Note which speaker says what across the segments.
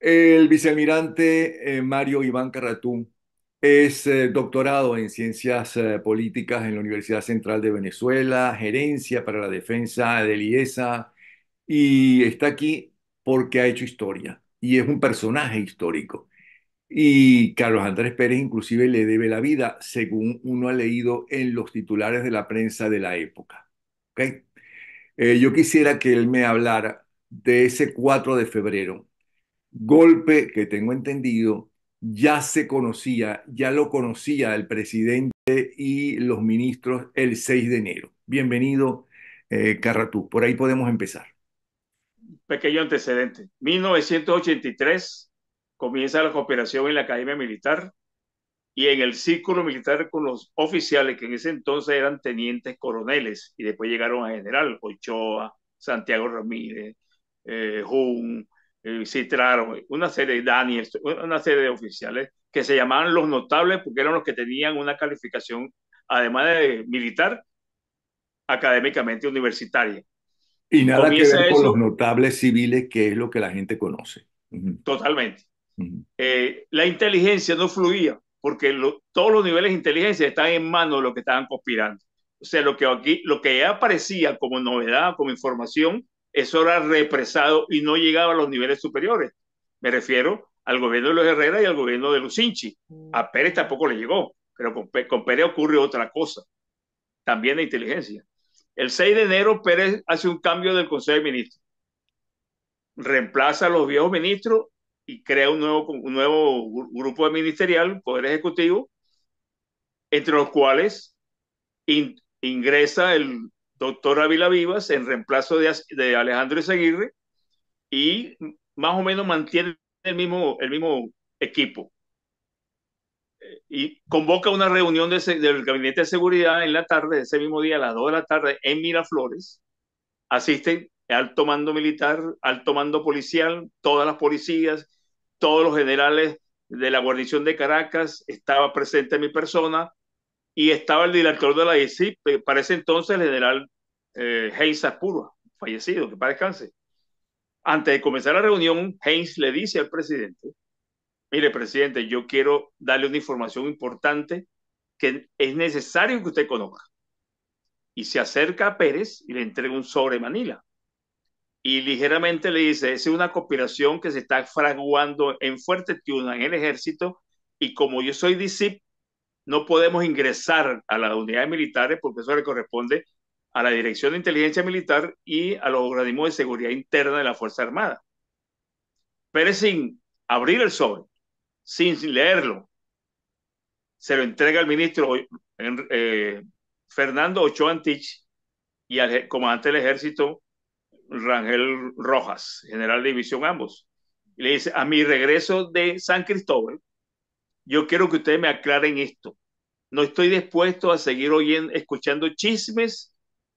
Speaker 1: El vicealmirante eh, Mario Iván Carratún es eh, doctorado en ciencias eh, políticas en la Universidad Central de Venezuela, gerencia para la defensa de IESA, y está aquí porque ha hecho historia y es un personaje histórico. Y Carlos Andrés Pérez inclusive le debe la vida, según uno ha leído en los titulares de la prensa de la época. ¿Okay? yo quisiera que él me hablara de ese 4 de febrero golpe que tengo entendido ya se conocía, ya lo conocía el presidente y los ministros el 6 de enero. Bienvenido, eh, Carratú. Por ahí podemos empezar.
Speaker 2: Pequeño antecedente. 1983 comienza la cooperación en la Academia Militar y en el círculo militar con los oficiales que en ese entonces eran tenientes coroneles y después llegaron a general, Ochoa, Santiago Ramírez, eh, Jun, visitaron eh, una serie de una serie oficiales que se llamaban los notables porque eran los que tenían una calificación, además de militar, académicamente universitaria. Y nada que ver con los
Speaker 1: notables civiles, que es lo que la gente conoce.
Speaker 2: Totalmente. Eh, la inteligencia no fluía, porque todos los niveles de inteligencia están en manos de los que estaban conspirando. O sea, lo que aquí, lo que ya aparecía como novedad, como información, eso era represado y no llegaba a los niveles superiores. Me refiero al gobierno de los Herrera y al gobierno de Lucinchi. Mm. A Pérez tampoco le llegó, pero con, Pérez ocurre otra cosa, también de inteligencia. El 6 de enero Pérez hace un cambio del Consejo de Ministros, reemplaza a los viejos ministros y crea un nuevo, grupo de ministerial, Poder Ejecutivo, entre los cuales ingresa el doctor Ávila Vivas en reemplazo de, Alejandro seguirre y más o menos mantiene el mismo, el mismo equipo. Eh, y convoca una reunión del Gabinete de Seguridad en la tarde, ese mismo día, a las 2 de la tarde, en Miraflores. Asisten alto mando militar, alto mando policial, todas las policías, todos los generales de la guarnición de Caracas, estaba presente mi persona, y estaba el director de la parece para entonces el general eh, Heinz fallecido, que para descanse. Antes de comenzar la reunión, Heinz le dice al presidente, mire presidente, yo quiero darle una información importante que es necesario que usted conozca. Y se acerca a Pérez y le entrega un sobre Manila. Y ligeramente le dice, es una conspiración que se está fraguando en Fuerte Tuna, en el ejército, y como yo soy DICIP, no podemos ingresar a las unidades militares porque eso le corresponde a la Dirección de Inteligencia Militar y a los organismos de seguridad interna de la Fuerza Armada. Pero sin abrir el sol, sin leerlo, se lo entrega al ministro eh, Fernando Ochoa Antich y al comandante del ejército Rangel Rojas, general de división ambos. le dice, a mi regreso de San Cristóbal, yo quiero que ustedes me aclaren esto. No estoy dispuesto a seguir oyendo, escuchando chismes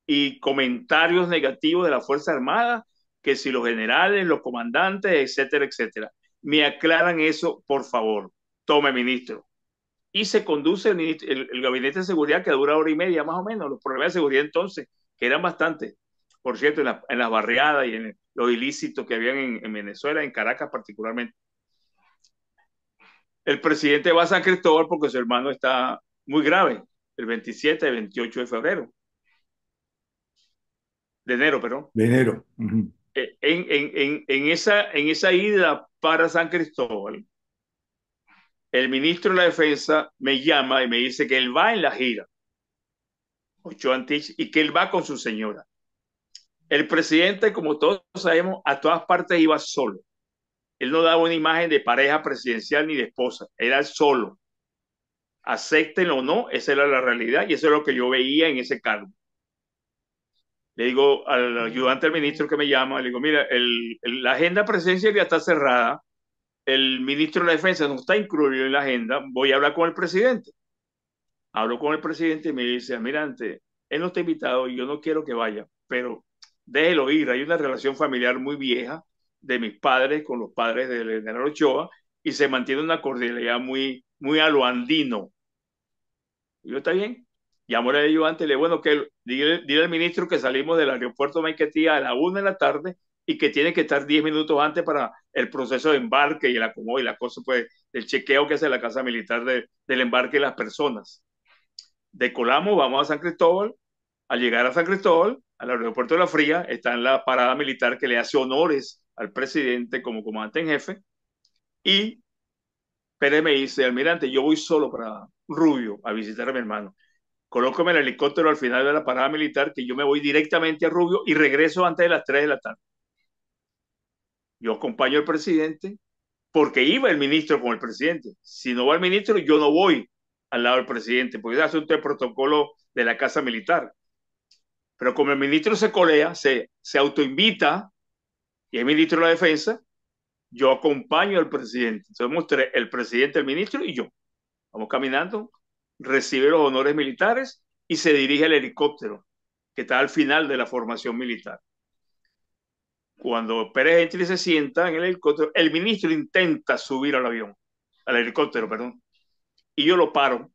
Speaker 2: y comentarios negativos de la Fuerza Armada, que si los generales, los comandantes, etcétera, etcétera. Me aclaran eso, por favor. Tome, ministro. Y se conduce el, gabinete de seguridad que dura hora y media más o menos. Los problemas de seguridad entonces, que eran bastantes, por cierto, en, las barriadas y en los ilícitos que habían en Venezuela, en Caracas particularmente el presidente va a San Cristóbal porque su hermano está muy grave, el 27 y 28 de febrero. De enero, perdón. De enero. Eh, en, esa, en esa ida para San Cristóbal, el ministro de la Defensa me llama y me dice que él va en la gira, ocho Antich, y que él va con su señora. El presidente, como todos sabemos, a todas partes iba solo. Él no daba una imagen de pareja presidencial ni de esposa, era el solo. Acepten o no, esa era la realidad y eso es lo que yo veía en ese cargo. Le digo al ayudante del ministro que me llama, le digo, mira, la agenda presidencial ya está cerrada, el ministro de la Defensa no está incluido en la agenda, voy a hablar con el presidente. Hablo con el presidente y me dice, almirante, él no está invitado y yo no quiero que vaya, pero déjelo ir, hay una relación familiar muy vieja de mis padres con los padres del general Ochoa y se mantiene una cordialidad muy, muy a lo andino. Y yo, está bien. a yo antes, le bueno, que dile, dile, al ministro que salimos del aeropuerto de Maiquetía a la una de la tarde y que tiene que estar diez minutos antes para el proceso de embarque y el acomodo y la cosa, pues, el chequeo que hace la Casa Militar del embarque de las personas. Decolamos, vamos a San Cristóbal. Al llegar a San Cristóbal, al aeropuerto de La Fría, está en la parada militar que le hace honores al presidente como comandante en jefe y Pérez me dice, almirante, yo voy solo para Rubio a visitar a mi hermano. Colócame el helicóptero al final de la parada militar que yo me voy directamente a Rubio y regreso antes de las 3 de la tarde. Yo acompaño al presidente porque iba el ministro con el presidente. Si no va el ministro, yo no voy al lado del presidente, porque es asunto de protocolo de la Casa Militar. Pero como el ministro se colea, se, se autoinvita y el ministro de la Defensa, yo acompaño al presidente. Entonces, tres, el presidente, el ministro y yo. Vamos caminando, recibe los honores militares y se dirige al helicóptero que está al final de la formación militar. Cuando Pérez Gentile se sienta en el helicóptero, el ministro intenta subir al avión, al helicóptero, perdón. Y yo lo paro,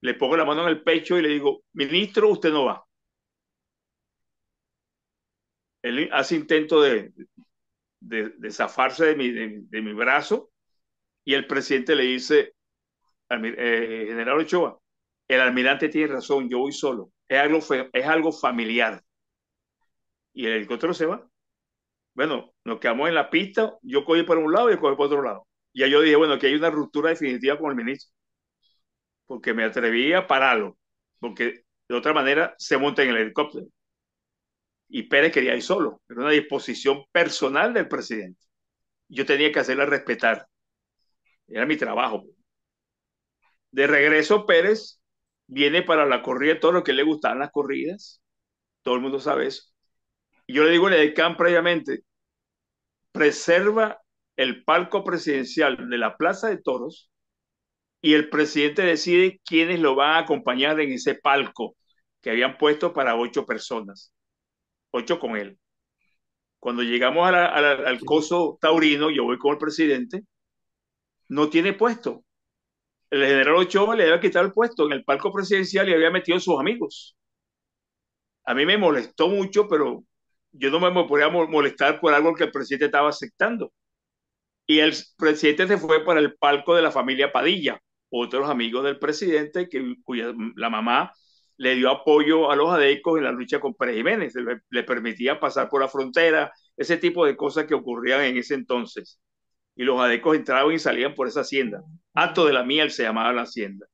Speaker 2: le pongo la mano en el pecho y le digo, ministro, usted no va. Él hace intento de, de, de zafarse de mi, de, mi brazo y el presidente le dice, eh, general Ochoa, el almirante tiene razón, yo voy solo, es algo, es algo familiar. Y el helicóptero se va. Bueno, nos quedamos en la pista, yo cogí por un lado y cogí por otro lado. Y yo dije, bueno, aquí hay una ruptura definitiva con el ministro, porque me atreví a pararlo, porque de otra manera se monta en el helicóptero y Pérez quería ir solo. Era una disposición personal del presidente. Yo tenía que hacerla respetar. Era mi trabajo. De regreso, Pérez viene para la corrida, todo lo que le gustaban las corridas. Todo el mundo sabe eso. Y yo le digo a Edecán previamente, preserva el palco presidencial de la Plaza de Toros y el presidente decide quiénes lo van a acompañar en ese palco que habían puesto para ocho personas ocho con él. Cuando llegamos al coso taurino, yo voy con el presidente, no tiene puesto. El general Ochoa le había quitado el puesto en el palco presidencial y había metido a sus amigos. A mí me molestó mucho, pero yo no me podía molestar por algo que el presidente estaba aceptando. Y el presidente se fue para el palco de la familia Padilla, otros amigos del presidente, que, cuya la mamá le dio apoyo a los adecos en la lucha con Pérez Jiménez, le, permitía pasar por la frontera, ese tipo de cosas que ocurrían en ese entonces. Y los adecos entraban y salían por esa hacienda. Acto de la miel se llamaba la hacienda.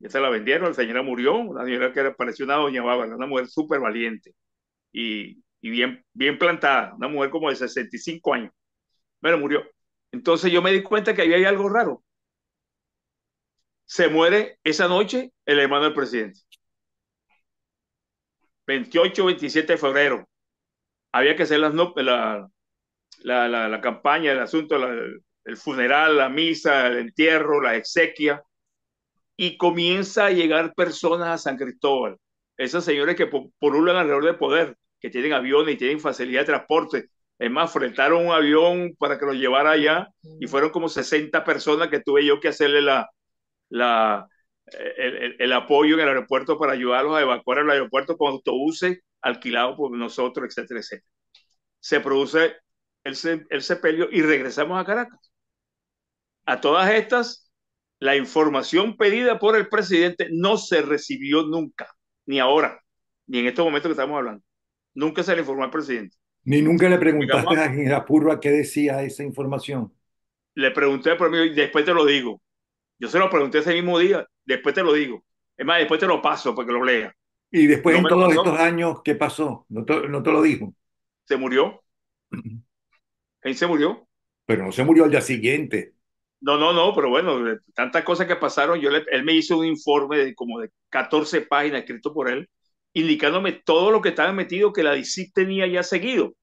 Speaker 2: Y esa la vendieron, la señora murió, la señora que era, parecía una doña bárbara, una mujer súper valiente y, bien, bien plantada, una mujer como de 65 años. Pero murió. Entonces yo me di cuenta que ahí había algo raro. Se muere esa noche el hermano del presidente 28, 27 de febrero. Había que hacer las, la, la, la, campaña, el asunto, el funeral, la misa, el entierro, la exequia. Y comienza a llegar personas a San Cristóbal. Esas señores que por pululan alrededor de poder, que tienen aviones y tienen facilidad de transporte. Es más, un avión para que los llevara allá y fueron como 60 personas que tuve yo que hacerle la, la, el, el, apoyo en el aeropuerto para ayudarlos a evacuar el aeropuerto con autobuses alquilados por nosotros, etcétera, etcétera. Se produce el, se sepelio y regresamos a Caracas. A todas estas, la información pedida por el presidente no se recibió nunca, ni ahora, ni en estos momentos que estamos hablando. Nunca se le informó al presidente.
Speaker 1: Ni nunca le preguntaste a la Purba qué decía esa información.
Speaker 2: Le pregunté, y después te lo digo. Yo se lo pregunté ese mismo día Después te lo digo. Es más, después te lo paso para que lo lea.
Speaker 1: Y después en todos estos años, ¿qué pasó? No te,
Speaker 2: lo dijo. Se murió. Él se murió.
Speaker 1: Pero no se murió al día siguiente.
Speaker 2: No, no, no, pero bueno, tantas cosas que pasaron, yo él me hizo un informe de como de 14 páginas escrito por él, indicándome todo lo que estaba metido que la DCI tenía ya seguido.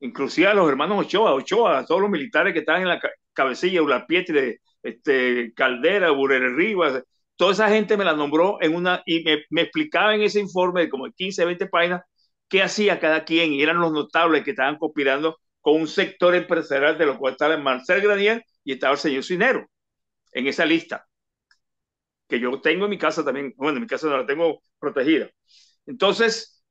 Speaker 2: Inclusive a los hermanos Ochoa, Ochoa, a todos los militares que estaban en la cabecilla, de este, Caldera, Burel Rivas, toda esa gente me la nombró en una, y me, explicaba en ese informe de como 15, 20 páginas qué hacía cada quien y eran los notables que estaban conspirando con un sector empresarial de los cuales estaba Marcel Granier y estaba el señor Cinero en esa lista que yo tengo en mi casa también, bueno, en mi casa no la tengo protegida. Entonces,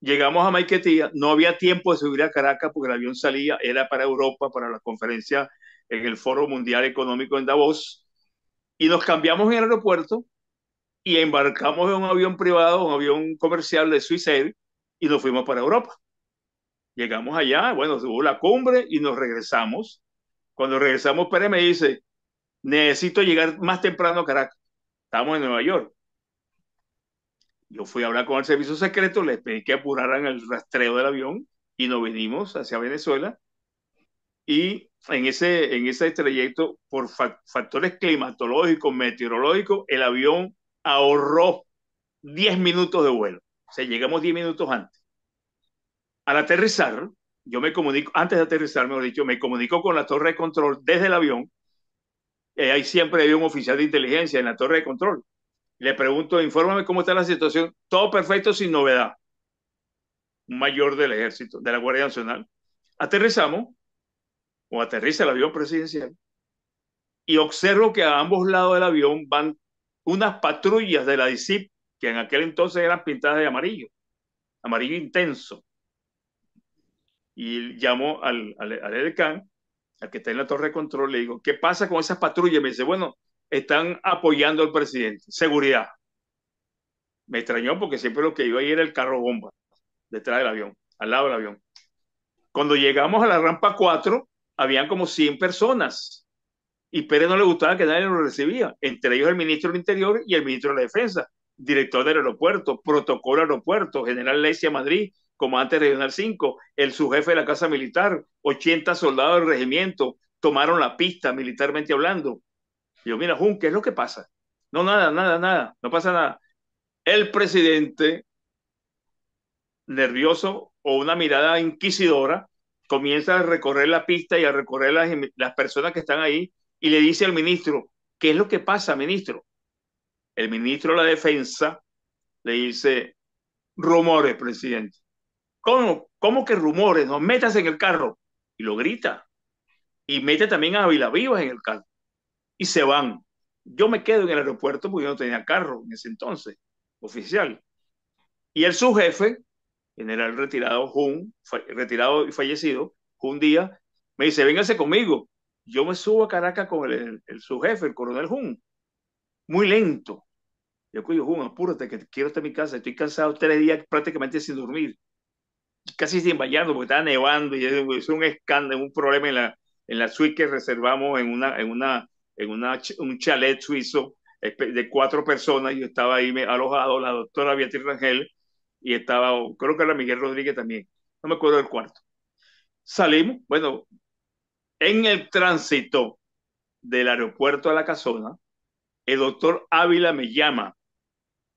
Speaker 2: llegamos a Maiquetía, no había tiempo de subir a Caracas porque el avión salía, era para Europa, para la conferencia en el Foro Mundial Económico en Davos, y nos cambiamos en el aeropuerto y embarcamos en un avión privado, un avión comercial de Suiza y nos fuimos para Europa. Llegamos allá, bueno, hubo la cumbre y nos regresamos. Cuando regresamos, Pérez me dice, necesito llegar más temprano a Caracas. Estamos en Nueva York. Yo fui a hablar con el servicio secreto, les pedí que apuraran el rastreo del avión y nos vinimos hacia Venezuela y en ese, en ese trayecto, por factores climatológicos, meteorológicos, el avión ahorró 10 minutos de vuelo. O sea, llegamos 10 minutos antes. Al aterrizar, yo me comunico, antes de aterrizar, mejor dicho, me comunico con la torre de control desde el avión. Eh, ahí siempre había un oficial de inteligencia en la torre de control. Le pregunto, infórmame cómo está la situación. Todo perfecto, sin novedad. Un mayor del ejército, de la Guardia Nacional. Aterrizamos o aterriza el avión presidencial, y observo que a ambos lados del avión van unas patrullas de la DICIP, que en aquel entonces eran pintadas de amarillo, amarillo intenso. Y llamo al, al, EDECAN, al que está en la torre de control, le digo, ¿qué pasa con esas patrullas? Me dice, bueno, están apoyando al presidente, seguridad. Me extrañó porque siempre lo que iba ahí era el carro bomba, detrás del avión, al lado del avión. Cuando llegamos a la rampa 4, habían como 100 personas y Pérez no le gustaba que nadie lo recibía, entre ellos el ministro del Interior y el ministro de la Defensa, director del aeropuerto, protocolo aeropuerto, general Lecia Madrid, comandante regional 5, el subjefe de la Casa Militar, 80 soldados del regimiento tomaron la pista militarmente hablando. Y yo, mira, Jun, ¿qué es lo que pasa? No, nada, nada, nada, no pasa nada. El presidente, nervioso o una mirada inquisidora, comienza a recorrer la pista y a recorrer em-, las, personas que están ahí y le dice al ministro, ¿qué es lo que pasa, ministro? El ministro de la Defensa le dice, rumores, presidente. ¿Cómo? ¿Cómo que rumores? No, metas en el carro. Y lo grita. Y mete también a Ávila Vivas en el carro. Y se van. Yo me quedo en el aeropuerto porque yo no tenía carro en ese entonces, oficial. Y el subjefe general retirado Jun, retirado y fallecido, un día me dice, véngase conmigo. Yo me subo a Caracas con el, jefe, el el coronel Jun, muy lento. Yo digo, Jun, apúrate, que quiero estar en mi casa, estoy cansado tres días prácticamente sin dormir, casi sin bañarme porque estaba nevando y es un escándalo, un problema en la, en la suite que reservamos en una, en una, en una, un chalet suizo de cuatro personas, yo estaba ahí me, alojado, la doctora Beatriz Rangel, y estaba, creo que era Miguel Rodríguez también, no me acuerdo del cuarto. Salimos, bueno, en el tránsito del aeropuerto a la casona, el doctor Ávila me llama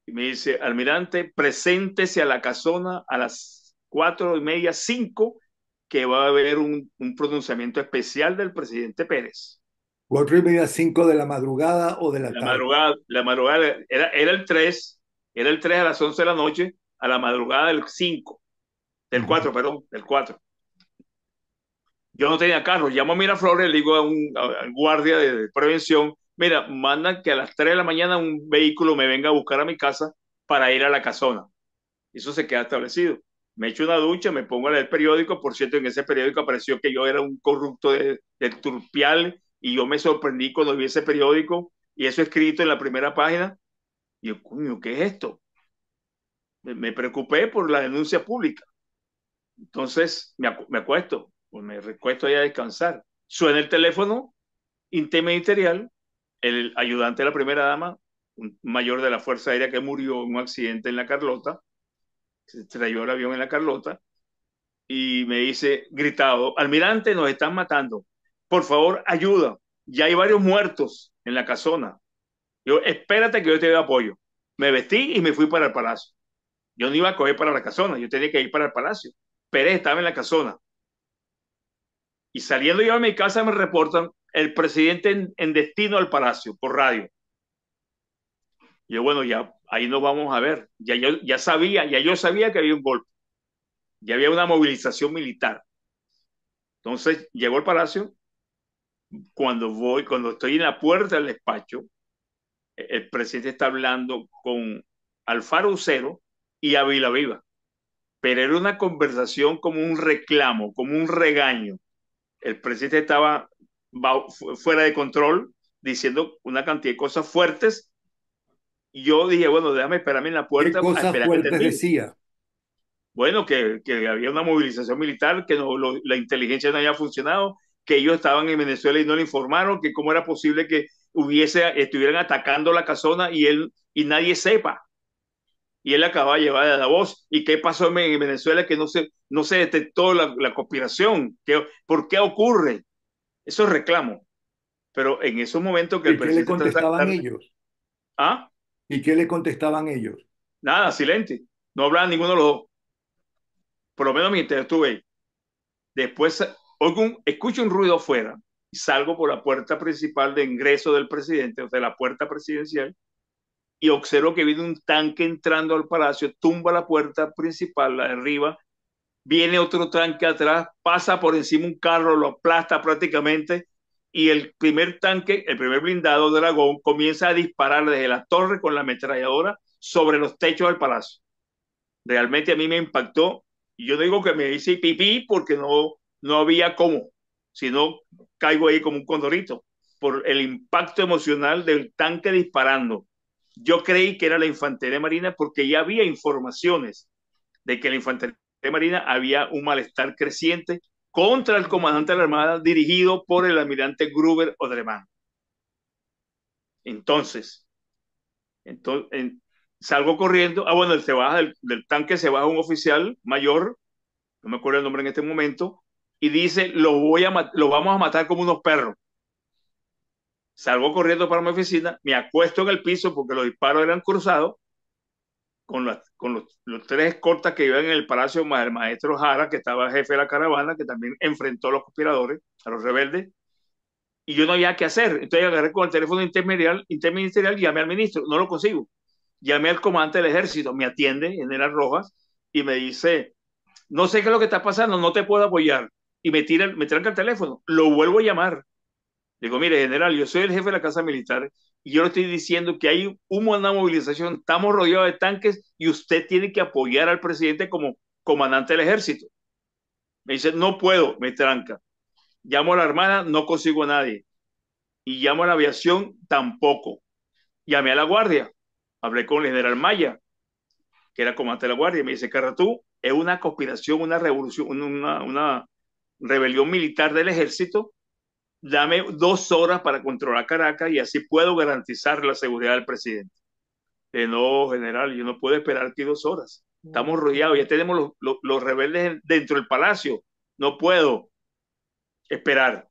Speaker 2: y me dice, almirante, preséntese a la casona a las cuatro y media, cinco, que va a haber un, pronunciamiento especial del presidente Pérez.
Speaker 1: Cuatro y media, cinco de la madrugada o de la, tarde.
Speaker 2: Madrugada, la madrugada, era, era el tres era el tres a las once de la noche, a la madrugada del 5, del 4, perdón, del 4. Yo no tenía carro, llamo a Miraflores, le digo a un guardia de, prevención, mira, manda que a las 3 de la mañana un vehículo me venga a buscar a mi casa para ir a la casona. Eso se queda establecido. Me echo una ducha, me pongo a leer el periódico, por cierto, en ese periódico apareció que yo era un corrupto de, turpial y yo me sorprendí cuando vi ese periódico y eso escrito en la primera página. Y yo, coño, ¿qué es esto? me preocupé por la denuncia pública. Entonces me, acuesto, pues me recuesto ahí a descansar. Suena el teléfono, interministerial, el ayudante de la primera dama, un mayor de la Fuerza Aérea que murió en un accidente en la Carlota, se trayó el avión en la Carlota, y me dice, gritado, almirante, nos están matando, por favor, ayuda, ya hay varios muertos en la casona. Yo, espérate que yo te doy apoyo. Me vestí y me fui para el palacio. Yo no iba a coger para la casona, yo tenía que ir para el palacio. Pérez estaba en la casona. Y saliendo yo a mi casa me reportan el presidente en, destino al palacio por radio. yo, bueno, ya ahí nos vamos a ver. Ya yo ya sabía, ya yo sabía que había un golpe. Ya había una movilización militar. Entonces, llegó al palacio. Cuando voy, cuando estoy en la puerta del despacho, e, el presidente está hablando con Alfaro Ucero, y a Vila Viva. Pero era una conversación como un reclamo, como un regaño. El presidente estaba fuera de control, diciendo una cantidad de cosas fuertes. Yo dije, bueno, déjame esperarme en la puerta. ¿Qué cosas decía? Bueno, que, había una movilización militar, que no, la inteligencia no había funcionado, que ellos estaban en Venezuela y no le informaron, que cómo era posible que hubiese, estuvieran atacando la casona y él y nadie sepa y él acababa de llevar a voz. ¿Y qué pasó en Venezuela que no se, no se detectó la, la conspiración? ¿Qué, ¿Por qué ocurre? Eso es reclamo. Pero en esos momentos que el presidente... ¿Qué le contestaban ellos? ¿Ah? ¿Y qué le contestaban ellos? Nada, silente. No hablaban ninguno de los dos. Por lo menos mientras estuve ahí. Después escucho un ruido afuera y salgo por la puerta principal de ingreso del presidente, o sea, la puerta presidencial, y observo que viene un tanque entrando al palacio, tumba la puerta principal, la de arriba, viene otro tanque atrás, pasa por encima un carro, lo aplasta prácticamente y el primer tanque, el primer blindado Dragón comienza a disparar desde la torre con la ametralladora sobre los techos del palacio. Realmente a mí me impactó. y Yo digo que me hice pipí porque no, no había cómo, sino caigo ahí como un condorito por el impacto emocional del tanque disparando yo creí que era la Infantería Marina porque ya había informaciones de que la Infantería Marina había un malestar creciente contra el comandante de la Armada dirigido por el almirante Gruber Odremán. Entonces, entonces salgo corriendo. Ah, bueno, se baja del, tanque, se baja un oficial mayor, no me acuerdo el nombre en este momento, y dice: lo voy a los vamos a matar como unos perros salgo corriendo para mi oficina, me acuesto en el piso porque los disparos eran cruzados, con, con los, tres cortas que iban en el palacio, más el maestro Jara, que estaba jefe de la caravana, que también enfrentó a los conspiradores, a los rebeldes, y yo no había qué hacer. Entonces agarré con el teléfono interministerial, interministerial y llamé al ministro, no lo consigo. Llamé al comandante del ejército, me atiende, general Rojas, y me dice, no sé qué es lo que está pasando, no te puedo apoyar. Y me, tira, me tranca el teléfono, lo vuelvo a llamar Digo, mire, general, yo soy el jefe de la Casa Militar y yo le estoy diciendo que hay una movilización, estamos rodeados de tanques y usted tiene que apoyar al presidente como comandante del ejército. Me dice, no puedo, me tranca. Llamo a la hermana, no consigo a nadie. Y llamo a la aviación, tampoco. Llamé a la guardia, hablé con el general Maya, que era comandante de la guardia, me dice, tú, es una conspiración, una revolución, una rebelión militar del ejército dame dos horas para controlar Caracas y así puedo garantizar la seguridad del presidente. Eh, no, general, yo no puedo esperar aquí dos horas. Mm. Estamos rodeados, ya tenemos los, los, rebeldes dentro del palacio. No puedo esperar.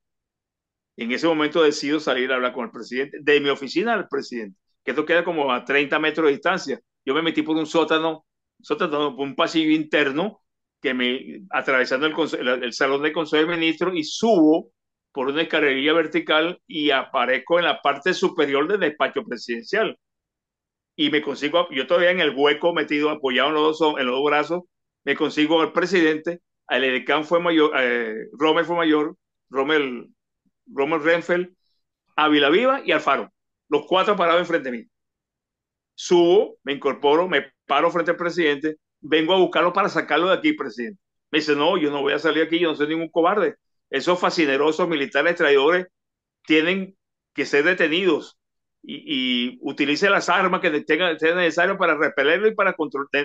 Speaker 2: En ese momento decido salir a hablar con el presidente, de mi oficina al presidente, que esto queda como a 30 metros de distancia. Yo me metí por un sótano, sótano por un pasillo interno, que me atravesando el, el, el salón del Consejo de Ministros y subo por una escarrería vertical y aparezco en la parte superior del despacho presidencial. Y me consigo, yo todavía en el hueco metido, apoyado en los dos, en los brazos, me consigo al presidente, al edecán fue mayor, eh, fue mayor, romel Rommel Renfeld, Ávila Viva y Alfaro. Los cuatro parados enfrente de mí. Subo, me incorporo, me paro frente al presidente, vengo a buscarlo para sacarlo de aquí, presidente. Me dice, no, yo no voy a salir aquí, yo no soy ningún cobarde esos fascinerosos militares traidores tienen que ser detenidos y, y utilice las armas que tengan sea necesario para repelerlo y para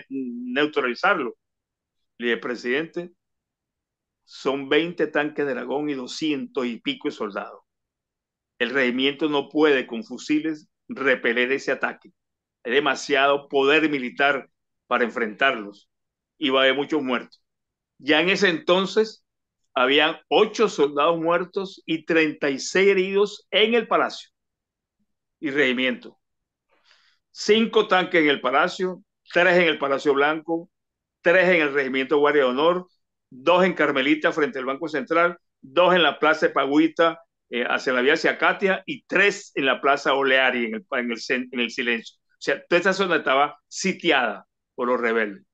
Speaker 2: neutralizarlo. Y el presidente, son 20 tanques de dragón y 200 y pico de soldados. El regimiento no puede con fusiles repeler ese ataque. Hay demasiado poder militar para enfrentarlos y va a haber muchos muertos. Ya en ese entonces, habían ocho soldados muertos y 36 heridos en el palacio y regimiento. Cinco tanques en el palacio, tres en el Palacio Blanco, tres en el Regimiento Guardia de Honor, dos en Carmelita frente al Banco Central, dos en la Plaza de Pagüita eh, hacia la vía hacia Acatia y tres en la Plaza Oleari en el, en el, silencio. O sea, toda esa zona estaba sitiada por los rebeldes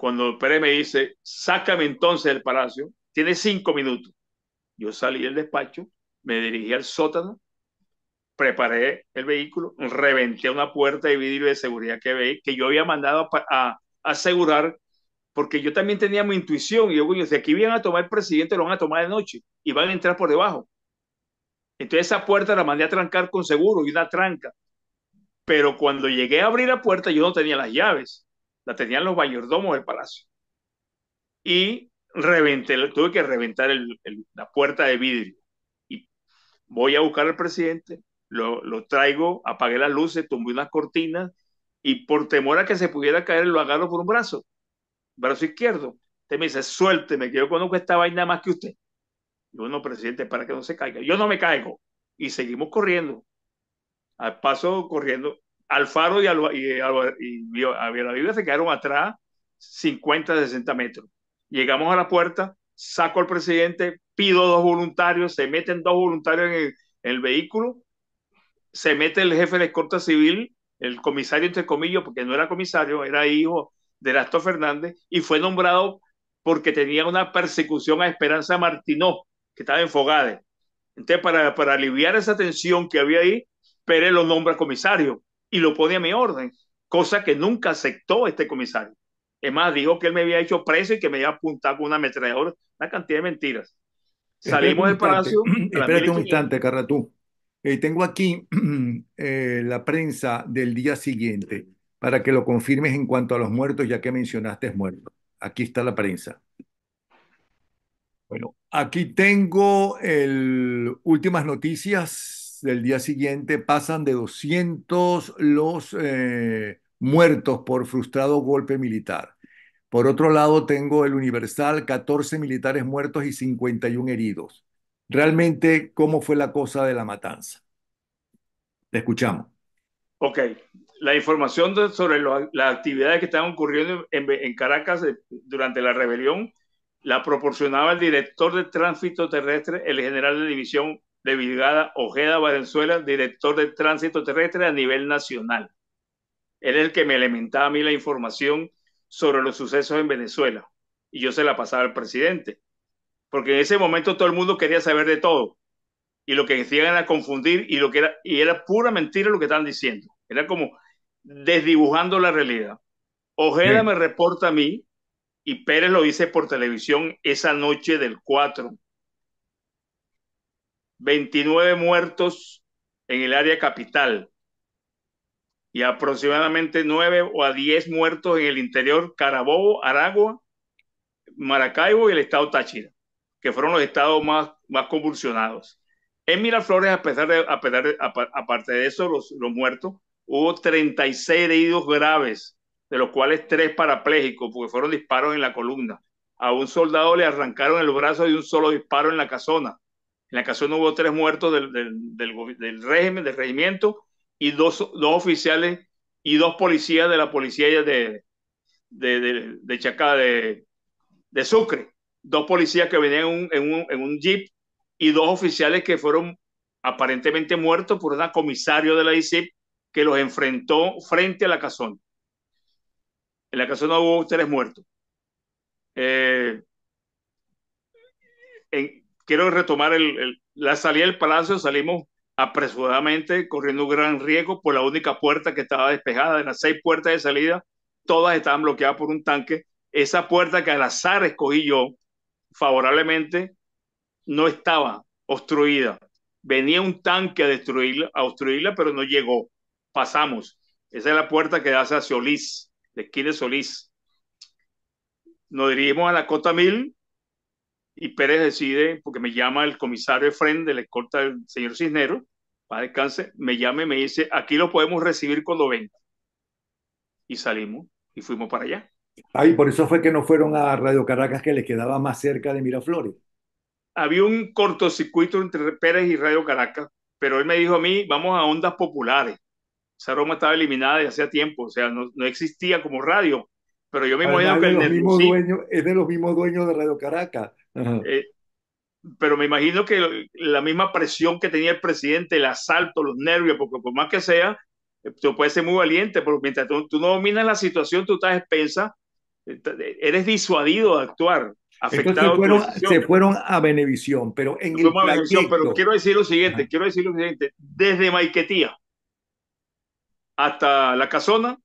Speaker 2: cuando Pérez me dice, sácame entonces del palacio, tiene cinco minutos. Yo salí del despacho, me dirigí al sótano, preparé el vehículo, reventé una puerta de vidrio de seguridad que, que yo había mandado a, asegurar, porque yo también tenía mi intuición, y yo, si aquí vienen a tomar el presidente, lo van a tomar de noche, y van a entrar por debajo. Entonces esa puerta la mandé a trancar con seguro y una tranca. Pero cuando llegué a abrir la puerta, yo no tenía las llaves la tenían los mayordomos del palacio. Y reventé, tuve que reventar la puerta de vidrio. Y voy a buscar al presidente, lo, lo traigo, apagué las luces, tumbé unas cortinas y por temor a que se pudiera caer, lo agarro por un brazo, brazo izquierdo. Usted me dice, suélteme, que yo conozco esta vaina más que usted. Yo no, presidente, para que no se caiga. Yo no me caigo. Y seguimos corriendo. Al paso corriendo, Alfaro y, Alba, y, vio y se quedaron atrás 50, 60 metros. Llegamos a la puerta, saco al presidente, pido dos voluntarios, se meten dos voluntarios en el, vehículo, se mete el jefe de escorta civil, el comisario entre comillas, porque no era comisario, era hijo de Erasto Fernández, y fue nombrado porque tenía una persecución a Esperanza Martinó, que estaba en Fogade. Entonces, para, para aliviar esa tensión que había ahí, Pérez lo nombra comisario y lo pone a mi orden, cosa que nunca aceptó este comisario. Es más, dijo que él me había hecho preso y que me iba a apuntar con una ametralladora, una cantidad de mentiras. Salimos del palacio. Espérate un instante,
Speaker 1: Carratú. Eh, tengo aquí eh, la prensa del día siguiente para que lo confirmes en cuanto a los muertos, ya que mencionaste muertos. Aquí está la prensa. Bueno, aquí tengo el, últimas noticias del día siguiente pasan de 200 los eh, muertos por frustrado golpe militar. Por otro lado, tengo el Universal, 14 militares muertos y 51 heridos. Realmente, ¿cómo fue la cosa de la matanza? Te escuchamos.
Speaker 2: Ok, la información sobre las actividades que estaban ocurriendo en, en Caracas eh, durante la rebelión la proporcionaba el director de tránsito terrestre, el general de división de Brigada Ojeda Valenzuela, director de tránsito terrestre a nivel nacional. Él es el que me alimentaba a mí la información sobre los sucesos en Venezuela y yo se la pasaba al presidente, porque en ese momento todo el mundo quería saber de todo y lo que decían era confundir y lo que era y era pura mentira lo que estaban diciendo, era como desdibujando la realidad. Ojeda me reporta a mí y Pérez lo dice por televisión esa noche del 4 29 muertos en el área capital y aproximadamente 9 o a 10 muertos en el interior Carabobo, Aragua, Maracaibo y el estado Táchira, que fueron los estados más, más convulsionados. En Miraflores, a pesar de, pesar aparte de eso, los, los muertos, hubo 36 heridos graves, de los cuales tres parapléjicos, porque fueron disparos en la columna. A un soldado le arrancaron el brazo de un solo disparo en la casona. En la casona hubo tres muertos del, régimen, del regimiento, y dos, oficiales y dos policías de la policía de, de, de, Chacá, de, Sucre. Dos policías que venían en un, jeep y dos oficiales que fueron aparentemente muertos por un comisario de la ICIP que los enfrentó frente a la casona. En la casona hubo tres muertos. Eh, en, quiero retomar el, la salida del palacio, salimos apresuradamente, corriendo un gran riesgo por la única puerta que estaba despejada, de las seis puertas de salida, todas estaban bloqueadas por un tanque. Esa puerta que al azar escogí yo, favorablemente, no estaba obstruida. Venía un tanque a destruirla, a obstruirla, pero no llegó. Pasamos. Esa es la puerta que da hacia Solís, de esquina de Solís. Nos dirigimos a la Cota Mil, y Pérez decide, porque me llama el comisario de de la corta del señor Cisnero, para descanse, me llama y me dice, aquí lo podemos recibir con venga. Y salimos y fuimos para allá.
Speaker 1: Ahí por eso fue que no fueron a Radio Caracas, que le quedaba más cerca de Miraflores.
Speaker 2: Había un cortocircuito entre Pérez y Radio Caracas, pero él me dijo a mí, vamos a ondas populares. Esa Roma estaba eliminada desde hacía tiempo, o sea, no, existía como radio, pero yo me voy que el
Speaker 1: es de los mismos dueños de Radio Caracas.
Speaker 2: Eh, pero me imagino que la misma presión que tenía el presidente, el asalto, los nervios, porque por más que sea, eh, tú puedes ser muy valiente, pero mientras tú, no dominas la situación, tú estás expensa, eh, eres disuadido de actuar. Afectado se,
Speaker 1: fueron, a Benevisión, pero en el Pero quiero
Speaker 2: decir lo siguiente, quiero decir lo siguiente, desde Maiquetía hasta La Casona,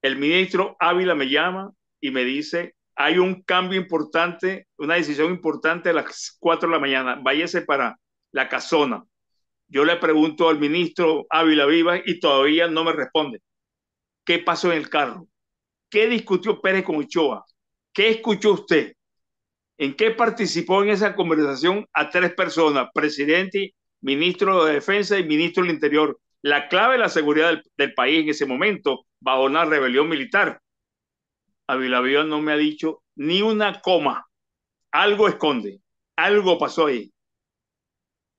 Speaker 2: el ministro Ávila me llama y me dice, hay un cambio importante, una decisión importante a las 4 de la mañana. Váyase para la casona. Yo le pregunto al ministro Ávila viva y todavía no me responde. ¿Qué pasó en el carro? ¿Qué discutió Pérez con Ochoa? ¿Qué escuchó usted? ¿En qué participó en esa conversación a tres personas? Presidente, ministro de Defensa y ministro del Interior. La clave de la seguridad del, del país en ese momento bajo una rebelión militar. Avilavio no me ha dicho ni una coma. Algo esconde, algo pasó ahí.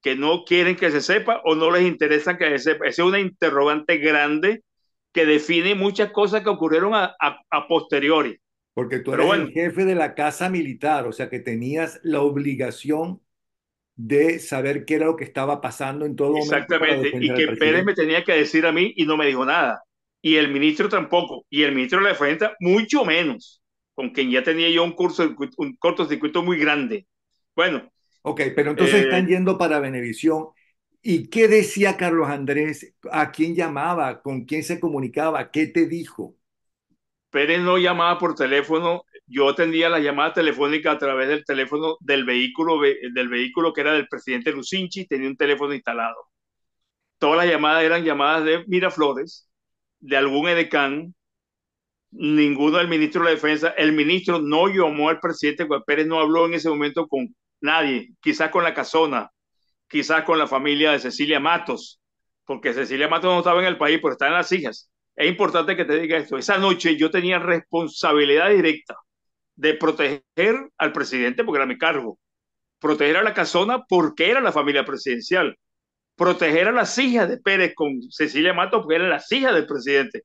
Speaker 2: Que no quieren que se sepa o no les interesa que se sepa. Esa es una interrogante grande que define muchas cosas que ocurrieron a, posteriori.
Speaker 1: Porque tú eres el jefe de la casa militar, o sea que tenías la obligación de saber qué era lo que estaba pasando en todo momento. Exactamente, y que Pérez me tenía
Speaker 2: que decir a mí y no me dijo nada y el ministro tampoco, y el ministro de la Defensa mucho menos, con quien ya tenía yo un, curso, un cortocircuito muy grande. Bueno. Ok, pero entonces eh, están
Speaker 1: yendo para Benevisión. ¿Y qué decía Carlos Andrés? ¿A quién llamaba? ¿Con quién se comunicaba? ¿Qué te dijo?
Speaker 2: Pérez no llamaba por teléfono, yo tenía la llamada telefónica a través del teléfono del vehículo, del vehículo que era del presidente Lucinchi, tenía un teléfono instalado. Todas las llamadas eran llamadas de Miraflores, de algún edecán, ninguno del ministro de la Defensa, el ministro no llamó al presidente Juan Pérez, no habló en ese momento con nadie, quizás con la casona, quizás con la familia de Cecilia Matos, porque Cecilia Matos no estaba en el país, pero está en las hijas. Es importante que te diga esto. Esa noche yo tenía responsabilidad directa de proteger al presidente, porque era mi cargo, proteger a la casona porque era la familia presidencial proteger a las hijas de Pérez con Cecilia Mato, porque era la hija del presidente,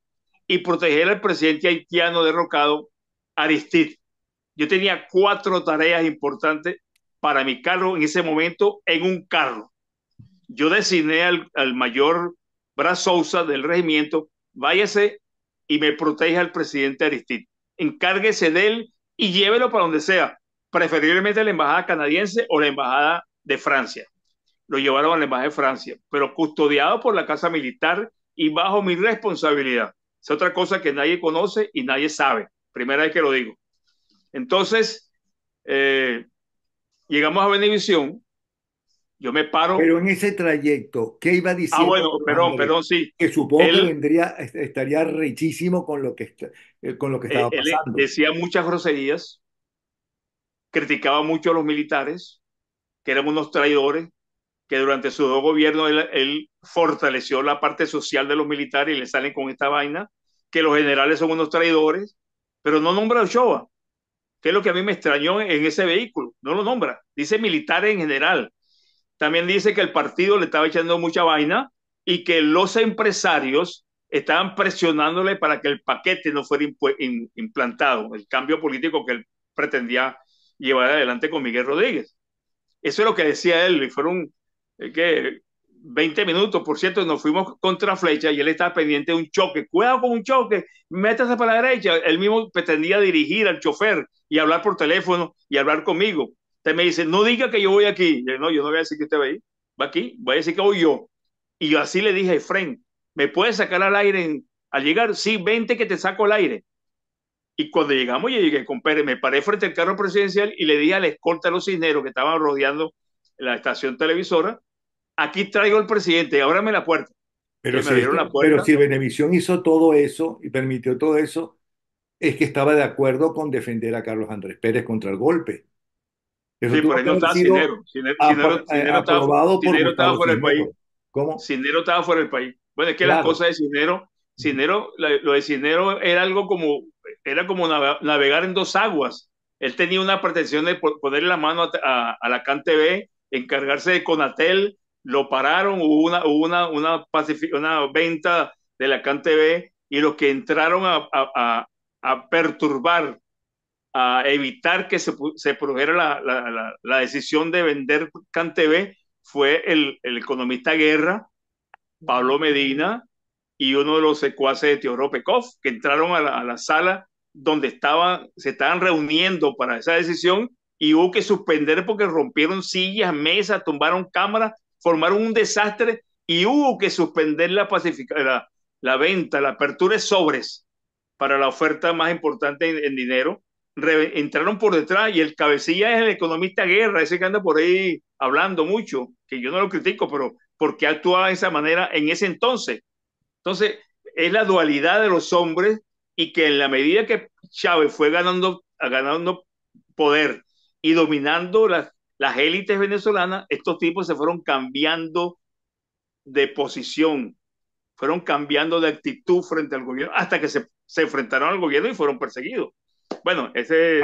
Speaker 2: y proteger al presidente haitiano derrocado, Aristide. Yo tenía cuatro tareas importantes para mi cargo en ese momento en un carro. Yo designé al, mayor Sousa del regimiento, váyase y me proteja al presidente Aristide. Encárguese de él y llévelo para donde sea, preferiblemente la embajada canadiense o la embajada de Francia lo llevaron a la Embajada de Francia, pero custodiado por la Casa Militar y bajo mi responsabilidad. Es otra cosa que nadie conoce y nadie sabe. Primera vez que lo digo. Entonces, eh, llegamos a Benevisión, yo me paro. Pero
Speaker 1: en ese trayecto, ¿qué iba ah, diciendo? Ah, bueno, perdón, perdón,
Speaker 2: sí. Que supongo que
Speaker 1: vendría, estaría richísimo con lo que, eh, con lo que estaba eh, pasando.
Speaker 2: decía muchas groserías, criticaba mucho a los militares, que eran unos traidores, que durante su dos gobiernos él, fortaleció la parte social de los militares y le salen con esta vaina, que los generales son unos traidores, pero no nombra a Ochoa, que es lo que a mí me extrañó en ese vehículo, no lo nombra, dice militares en general. También dice que el partido le estaba echando mucha vaina y que los empresarios estaban presionándole para que el paquete no fuera implantado, el cambio político que él pretendía llevar adelante con Miguel Rodríguez. Eso es lo que decía él, y fueron que 20 minutos, por cierto, nos fuimos contra flecha y él estaba pendiente de un choque. Cuidado con un choque, métase para la derecha. Él mismo pretendía dirigir al chofer y hablar por teléfono y hablar conmigo. Usted me dice, no diga que yo voy aquí. Yo, no, yo no voy a decir que usted va ahí. Va aquí, voy a decir que voy yo. Y yo así le dije, fren ¿me puedes sacar al aire al llegar? Sí, vente que te saco al aire. Y cuando llegamos, yo llegué con me paré frente al carro presidencial y le di a la escolta de los cisneros que estaban rodeando la estación televisora, aquí traigo al presidente, ábrame la puerta. Pero, si, este, pero si
Speaker 1: Benevisión hizo todo eso y permitió todo eso, es que estaba de acuerdo con defender a Carlos Andrés Pérez contra el golpe. sí, por ahí no estaba Cinero.
Speaker 2: Cinero, eh, estaba, fuera del país. ¿Cómo? Cinero estaba fuera del país. Bueno, es que la cosa de Cinero, sinero lo de Cinero era algo como, era como navegar en dos aguas. Él tenía una pretensión de ponerle la mano a, a, a la CanTV, encargarse de Conatel, lo pararon, hubo una, una, venta de la CanTV y los que entraron a, perturbar, a evitar que se, produjera la, decisión de vender CanTV fue el, economista Guerra, Pablo Medina y uno de los secuaces de Teodoro que entraron a la, sala donde estaban, se estaban reuniendo para esa decisión y hubo que suspender porque rompieron sillas, mesas, tumbaron cámaras formaron un desastre y hubo que suspender la, venta, la apertura de sobres para la oferta más importante en, dinero. entraron por detrás y el cabecilla es el economista guerra, ese que anda por ahí hablando mucho, que yo no lo critico, pero porque actuaba de esa manera en ese entonces. Entonces, es la dualidad de los hombres y que en la medida que Chávez fue ganando, ganando poder y dominando las las élites venezolanas, estos tipos se fueron cambiando de posición, fueron cambiando de actitud frente al gobierno, hasta que se, enfrentaron al gobierno y fueron perseguidos. Bueno, ese...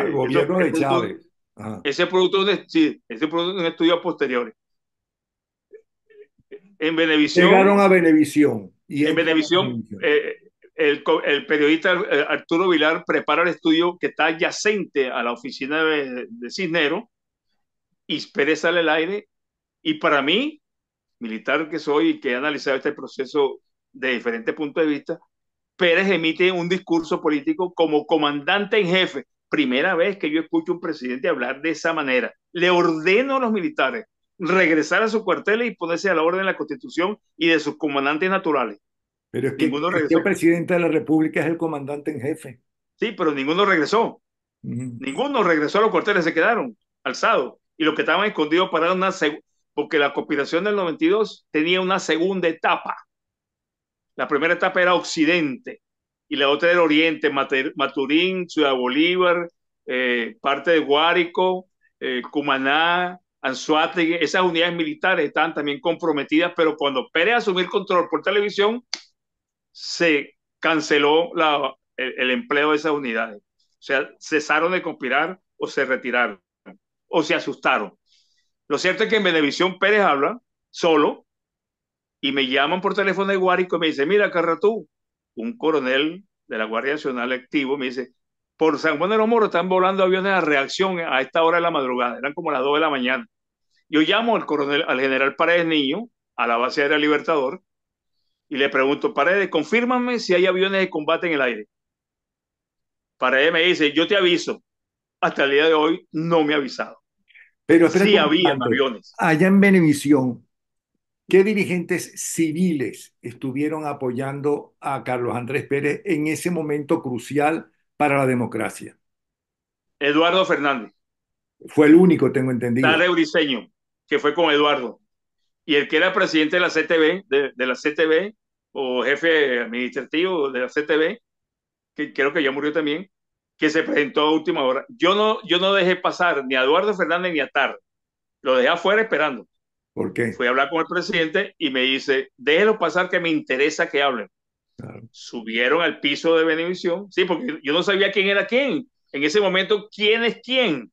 Speaker 2: Chávez. Ese producto de, ese producto un estudio posterior. En Benevisión... Llegaron
Speaker 1: a Benevisión.
Speaker 2: en Venevisión, eh, el, periodista Arturo Vilar prepara el estudio que está adyacente a la oficina de, de Cisnero y Pérez sale al aire. Y para mí, militar que soy y que he analizado este proceso de diferentes puntos de vista, Pérez emite un discurso político como comandante en jefe. Primera vez que yo escucho un presidente hablar de esa manera. Le ordeno a los militares regresar a sus cuarteles y ponerse a la orden de la Constitución y de sus comandantes naturales.
Speaker 1: Pero es que, el presidente de la República es el comandante en jefe.
Speaker 2: Sí, pero ninguno regresó. Ninguno regresó a los cuarteles, se quedaron alzados y los que estaban escondidos para una porque la conspiración del 92 tenía una segunda etapa. La primera etapa era Occidente y la otra era Oriente, Maturín, Ciudad Bolívar, eh, parte de Guárico, eh, Cumaná, Anzuategui, esas unidades militares estaban también comprometidas, pero cuando Pérez asumir control por televisión, se canceló la, el empleo de esas unidades. O sea, cesaron de conspirar o se retiraron o se asustaron. Lo cierto es que en Benevisión Pérez habla solo y me llaman por teléfono de Guárico y me dice, mira, Carratú, un coronel de la Guardia Nacional activo, me dice, por San Juan de los Moros están volando aviones a reacción a esta hora de la madrugada, eran como las 2 de la mañana. Yo llamo al coronel, al general Paredes Niño, a la base aérea Libertador, y le pregunto, Paredes, confírmame si hay aviones de combate en el aire. Paredes me dice, yo te aviso. Hasta el día de hoy no me ha avisado. Pero sí había aviones.
Speaker 1: Allá en Benevisión, ¿qué dirigentes civiles estuvieron apoyando a Carlos Andrés Pérez en ese momento crucial para la democracia?
Speaker 2: Eduardo Fernández. Fue el único, tengo entendido. de Euriseño, que fue con Eduardo. Y el que era presidente de la CTV de, de la CTB, o jefe administrativo de la CTB, que creo que ya murió también, que se presentó a última hora. Yo no, yo no dejé pasar ni a Eduardo Fernández ni a Tar. Lo dejé afuera esperando. ¿Por qué? Fui a hablar con el presidente y me dice, déjelo pasar que me interesa que hablen. Subieron al piso de Benevisión, sí, porque yo no sabía quién era quién. En ese momento, ¿quién es quién?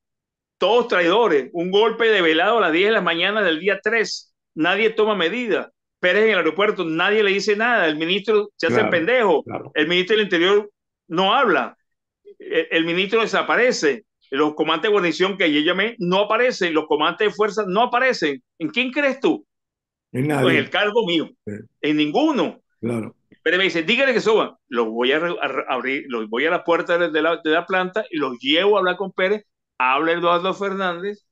Speaker 2: Todos traidores. Un golpe de velado a las 10 de la mañana del día 3. Nadie toma medida. Pérez en el aeropuerto, nadie le dice nada. El ministro se hace el pendejo. El ministro del Interior no habla el, ministro desaparece, los comandantes de guarnición que yo llamé no aparecen, los comandantes de fuerza no aparecen. ¿En quién crees tú? En el cargo mío. En ninguno. Claro. Pero me dice, dígale que suban. Los voy a, abrir, los voy a la puerta de la, planta y los llevo a hablar con Pérez. Habla Eduardo Fernández.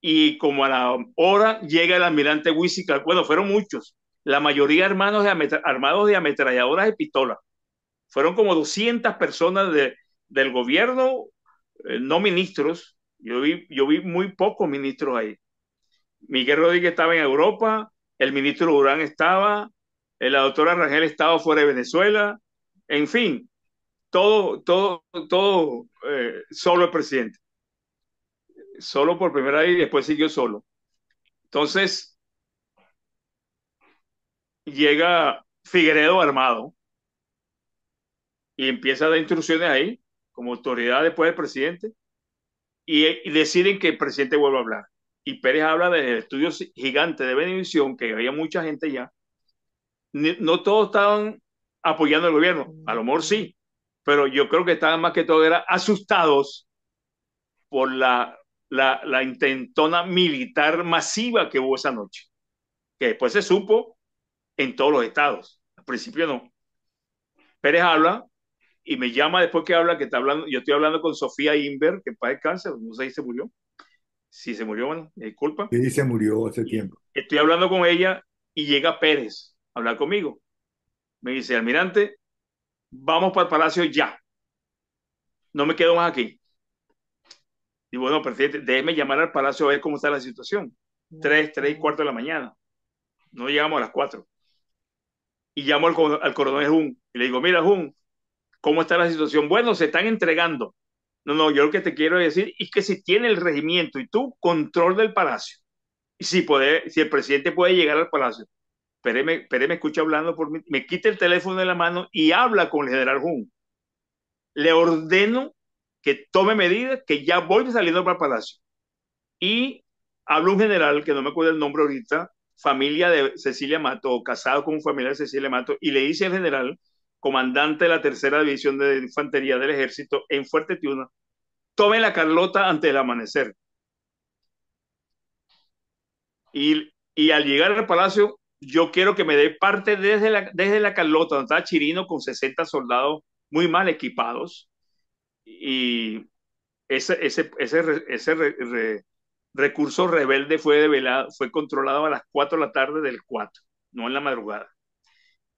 Speaker 2: Y como a la hora llega el almirante Huisica. Bueno, fueron muchos. La mayoría hermanos armados de ametralladoras y pistolas. Fueron como 200 personas de, del gobierno, eh, no ministros. Yo vi, yo vi muy pocos ministros ahí. Miguel Rodríguez estaba en Europa, el ministro Durán estaba, eh, la doctora Rangel estaba fuera de Venezuela, en fin, todo, todo, todo, eh, solo el presidente. Solo por primera vez y después siguió solo. Entonces, llega Figueredo armado y empieza a dar instrucciones ahí, como autoridad después del presidente, y, deciden que el presidente vuelva a hablar. Y Pérez habla desde el estudio gigante de Benevisión, que había mucha gente ya. no todos estaban apoyando al gobierno, a lo mejor sí, pero yo creo que estaban más que todo era asustados por la, la intentona militar masiva que hubo esa noche, que después se supo en todos los estados. Al principio no. Pérez habla y me llama después que habla, que está hablando, yo estoy hablando con Sofía Inver, que para cáncer, no sé si se murió. Si se murió, bueno, disculpa.
Speaker 1: Sí, se murió hace tiempo.
Speaker 2: Estoy hablando con ella y llega Pérez a hablar conmigo. Me dice, almirante, vamos para el palacio ya. No me quedo más aquí. Y bueno, presidente, déjeme llamar al palacio a ver cómo está la situación. Tres, tres y cuarto de la mañana. No llegamos a las cuatro. Y llamo al, al coronel Jun y le digo, mira, Jun, ¿Cómo está la situación? Bueno, se están entregando. No, no, yo lo que te quiero decir es que si tiene el regimiento y tú control del palacio, y si, puede, si el presidente puede llegar al palacio, Pérez me, escucha hablando por mí, me quita el teléfono de la mano y habla con el general Jun. Le ordeno que tome medidas, que ya voy saliendo para el palacio. Y habla un general, que no me acuerdo el nombre ahorita, familia de Cecilia Mato, casado con familia familiar de Cecilia Mato, y le dice al general comandante de la tercera división de infantería del ejército en Fuerte Tiuna, tome la Carlota ante el amanecer. Y, y al llegar al palacio, yo quiero que me dé parte desde la, desde la Carlota, donde está Chirino con 60 soldados muy mal equipados. Y ese, ese, ese, ese recurso rebelde fue, develado, fue controlado a las 4 de la tarde del 4, no en la madrugada.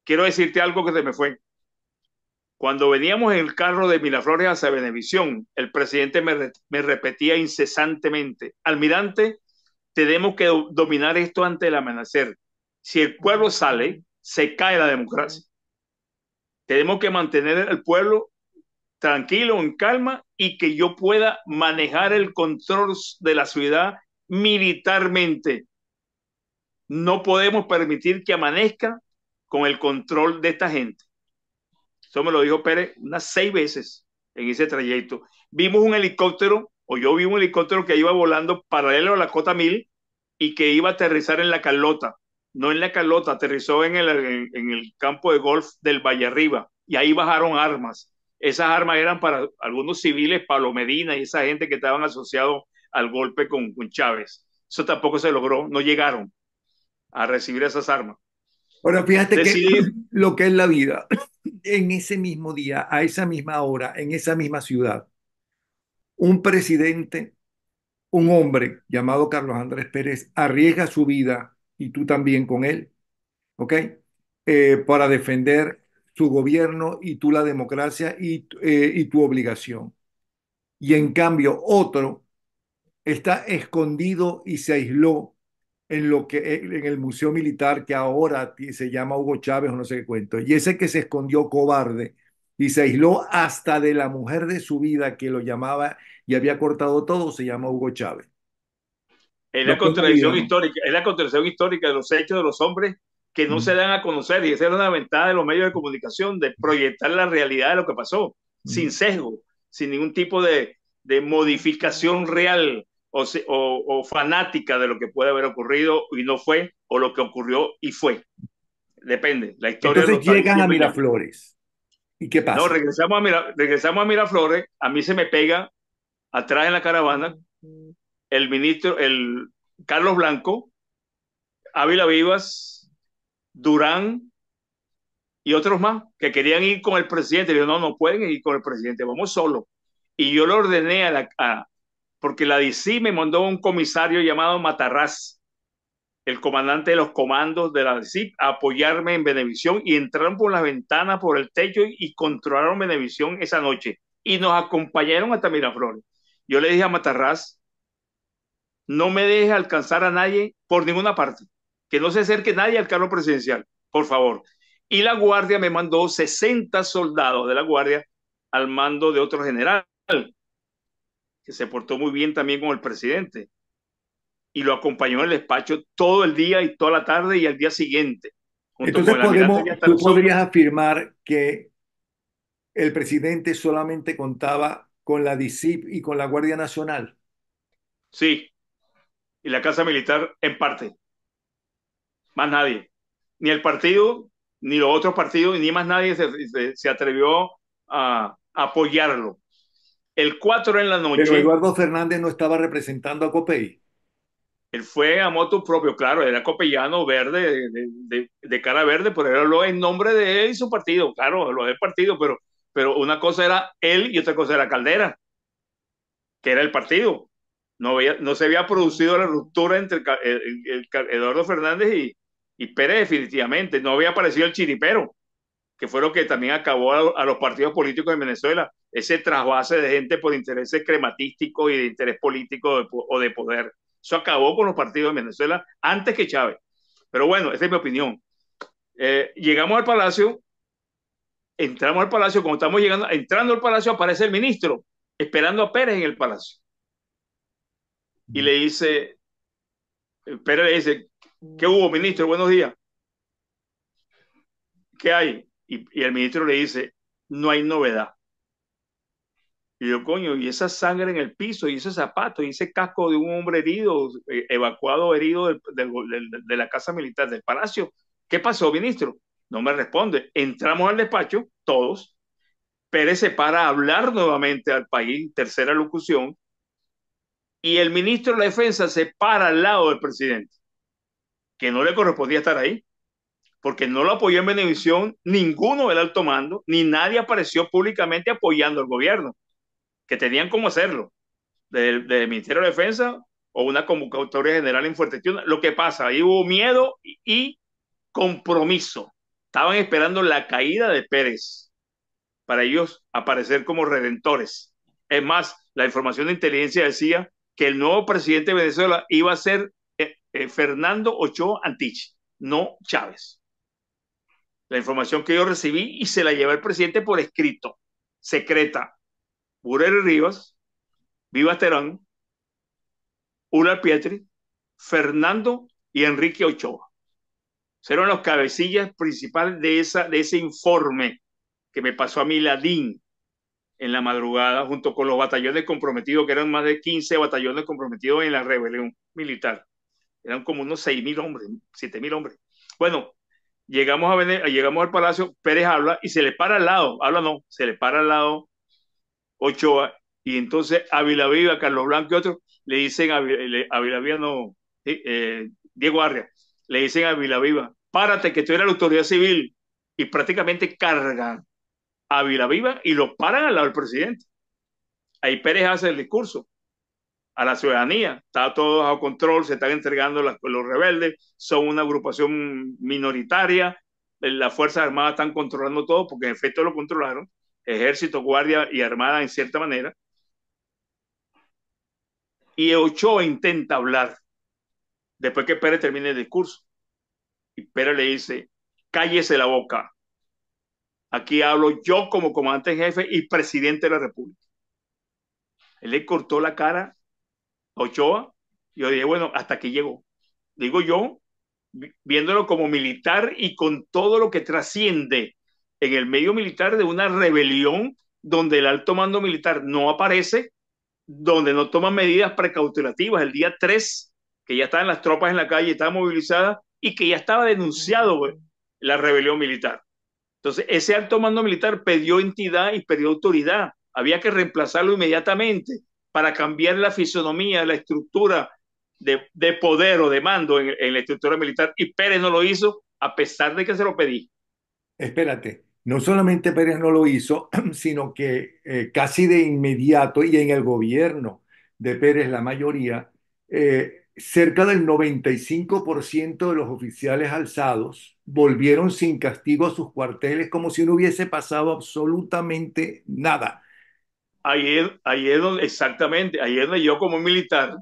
Speaker 2: Quiero decirte algo que se me fue. Cuando veníamos en el carro de Milaflores hacia Benevisión, el presidente me, repetía incesantemente, almirante, tenemos que dominar esto antes del amanecer. Si el pueblo sale, se cae la democracia. Tenemos que mantener al pueblo tranquilo, en calma, y que yo pueda manejar el control de la ciudad militarmente. No podemos permitir que amanezca con el control de esta gente. Eso me lo dijo Pérez unas seis veces en ese trayecto. Vimos un helicóptero, o yo vi un helicóptero que iba volando paralelo a la Cota 1000 y que iba a aterrizar en la Carlota. No en la Carlota, aterrizó en el, en, el campo de golf del Valle Arriba y ahí bajaron armas. Esas armas eran para algunos civiles, Pablo Medina y esa gente que estaban asociados al golpe con, con Chávez. Eso tampoco se logró, no llegaron a recibir esas armas.
Speaker 1: Ahora fíjate que lo que es la vida, en ese mismo día, a esa misma hora, en esa misma ciudad, un presidente, un hombre llamado Carlos Andrés Pérez, arriesga su vida y tú también con él, ¿ok? Eh, para defender su gobierno y tú la democracia eh, y tu obligación. Y en cambio, otro está escondido y se aisló en, lo que, en el Museo Militar que ahora se llama Hugo Chávez o no sé qué cuento. Y ese que se escondió cobarde y se aisló hasta de la mujer de su vida que lo llamaba y había cortado todo, se llama Hugo Chávez.
Speaker 2: Es la contradicción histórica, es la contradicción histórica de los hechos de los hombres que no se mm. dan a conocer y esa era una ventaja de los medios de comunicación de proyectar la realidad de lo que pasó mm. sin sesgo, sin ningún tipo de, de modificación real o, fanática de lo que puede haber ocurrido y no fue, o lo que ocurrió y fue. Depende, la historia. Entonces llegan a
Speaker 1: Miraflores. ¿Y
Speaker 2: qué pasa? No, regresamos a, regresamos a Miraflores, a mí se me pega atrás en la caravana el ministro, el Carlos Blanco, Ávila Vivas, Durán y otros más que querían ir con el presidente. Yo no, no pueden ir con el presidente, vamos solo. Y yo le ordené a la, a, porque la DCI me mandó un comisario llamado Matarraz, el comandante de los comandos de la DCI, a apoyarme en Benevisión y entraron por las ventanas, por el techo y controlaron Benevisión esa noche y nos acompañaron hasta Miraflores. Yo le dije a Matarraz, no me deje alcanzar a nadie por ninguna parte, que no se acerque nadie al carro presidencial, por favor. Y la guardia me mandó 60 soldados de la guardia al mando de otro general, que se portó muy bien también con el presidente y lo acompañó en el despacho todo el día y toda la tarde y al día siguiente. Entonces tú
Speaker 1: podrías afirmar que el presidente solamente contaba con la DICIP y con la Guardia Nacional.
Speaker 2: Sí, y la Casa Militar en parte. Más nadie. Ni el partido, ni los otros partidos, ni más nadie se atrevió a apoyarlo. El 4 en la noche. Pero Eduardo
Speaker 1: Fernández no estaba representando a Copey.
Speaker 2: Él fue a moto propio, claro, era copellano verde, de, cara verde, pero él lo en nombre de él y su partido, claro, lo del partido, pero, pero una cosa era él y otra cosa era Caldera, que era el partido. No, no se había producido la ruptura entre el, Eduardo Fernández y, y Pérez definitivamente. No había aparecido el chiripero, que fue lo que también acabó a, los partidos políticos de Venezuela ese trasvase de gente por intereses crematísticos y de interés político o de poder. Eso acabó con los partidos de Venezuela antes que Chávez. Pero bueno, esa es mi opinión. Eh, llegamos al palacio, entramos al palacio, como estamos llegando, entrando al palacio aparece el ministro esperando a Pérez en el palacio. Y le dice, Pérez le dice, ¿qué hubo, ministro? Buenos días. ¿Qué hay? y el ministro le dice, no hay novedad. Y yo, coño, y esa sangre en el piso, y ese zapato, y ese casco de un hombre herido, eh, evacuado, herido de la casa militar del palacio. ¿Qué pasó, ministro? No me responde. Entramos al despacho, todos. Pérez se para a hablar nuevamente al país, tercera locución, y el ministro de la Defensa se para al lado del presidente, que no le correspondía estar ahí, porque no lo apoyó en Benevisión ninguno del alto mando, ni nadie apareció públicamente apoyando al gobierno que tenían cómo hacerlo, del, Ministerio de Defensa o una convocatoria general en Tiuna. Lo que pasa, ahí hubo miedo y, compromiso. Estaban esperando la caída de Pérez para ellos aparecer como redentores. Es más, la información de inteligencia decía que el nuevo presidente de Venezuela iba a ser eh, eh, Fernando Ochoa Antich, no Chávez. La información que yo recibí y se la llevé el presidente por escrito, secreta, Rivas, Viva Terán, Ular Pietri, Fernando y Enrique Ochoa. Serán los cabecillas principales de, esa, de ese informe que me pasó a Miladín en la madrugada junto con los batallones comprometidos, que eran más de 15 batallones comprometidos en la rebelión militar. Eran como unos 6.000 mil hombres, 7.000 mil hombres. Bueno, llegamos, a llegamos al palacio, Pérez habla y se le para al lado, habla no, se le para al lado Ochoa, y entonces Ávila Viva, Carlos Blanco y otros le dicen a Ávila eh, eh, Diego Arria, le dicen a Ávila Viva, párate que estoy en la autoridad civil, y prácticamente cargan a Ávila Viva y lo paran al lado del presidente. Ahí Pérez hace el discurso a la ciudadanía, está todo bajo control, se están entregando los rebeldes, son una agrupación minoritaria, las Fuerzas Armadas están controlando todo porque en efecto lo controlaron ejército, guardia y armada en cierta manera. Y Ochoa intenta hablar después que Pérez termine el discurso. Y Pérez le dice, cállese la boca. Aquí hablo yo como comandante jefe y presidente de la República. Él le cortó la cara a Ochoa. Y yo dije, bueno, hasta aquí llegó. Digo yo, viéndolo como militar y con todo lo que trasciende en el medio militar de una rebelión donde el alto mando militar no aparece, donde no toman medidas precautelativas. El día 3, que ya estaban las tropas en la calle, estaban movilizadas y que ya estaba denunciado la rebelión militar. Entonces, ese alto mando militar pidió entidad y pidió autoridad. Había que reemplazarlo inmediatamente para cambiar la fisonomía, la estructura de, poder o de mando en la estructura militar. Y Pérez no lo hizo a pesar de que se lo pedí. Espérate,
Speaker 1: no solamente Pérez no lo hizo, sino que eh, casi de inmediato y en el gobierno de Pérez la mayoría, eh, cerca del 95% de los oficiales alzados volvieron sin castigo a sus cuarteles como si no hubiese pasado absolutamente nada.
Speaker 2: Ayer, ayer exactamente, ayer yo como militar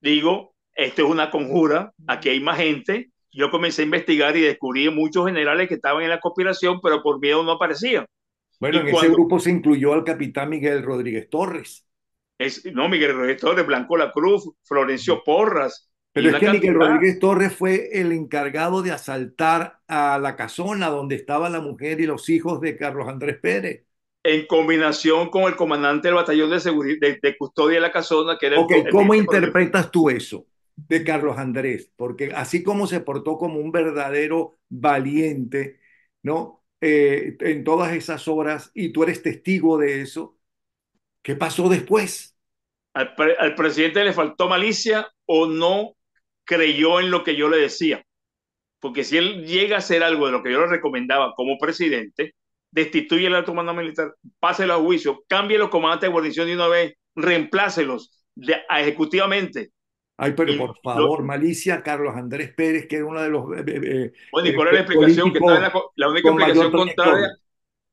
Speaker 2: digo, esto es una conjura, aquí hay más gente, yo comencé a investigar y descubrí muchos generales que estaban en la conspiración, pero por miedo no aparecían. Bueno, en ese
Speaker 1: grupo se incluyó al capitán Miguel Rodríguez
Speaker 2: Torres. Es, no, Miguel Rodríguez Torres, Blanco La Cruz, Florencio Porras. Pero es que Miguel Rodríguez
Speaker 1: Torres fue el encargado de asaltar a la casona donde estaba
Speaker 2: la mujer y los hijos de Carlos Andrés Pérez. En combinación con el comandante del batallón de, seguridad, de, custodia de la casona, que era el, Ok, ¿cómo
Speaker 1: interpretas tú eso? de Carlos Andrés, porque así como se portó como un verdadero valiente, ¿no? Eh, en todas esas horas, y tú eres testigo de eso, ¿qué
Speaker 2: pasó después? Al, presidente le faltó malicia o no creyó en lo que yo le decía. Porque si él llega a hacer algo de lo que yo le recomendaba como presidente, destituye al alto mando militar, páselo a juicio, cambie los comandantes de guarnición de una vez, reemplácelos ejecutivamente
Speaker 1: Ay, pero por favor, malicia, Carlos Andrés Pérez, que es uno de los. Eh, eh, eh, eh la explicación que está en la, única explicación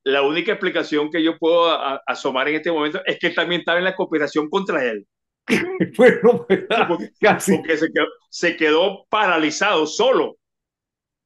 Speaker 2: La única explicación que yo puedo asomar en este momento es que también estaba en la cooperación contra él. bueno, pues, casi. Porque se quedó, paralizado solo.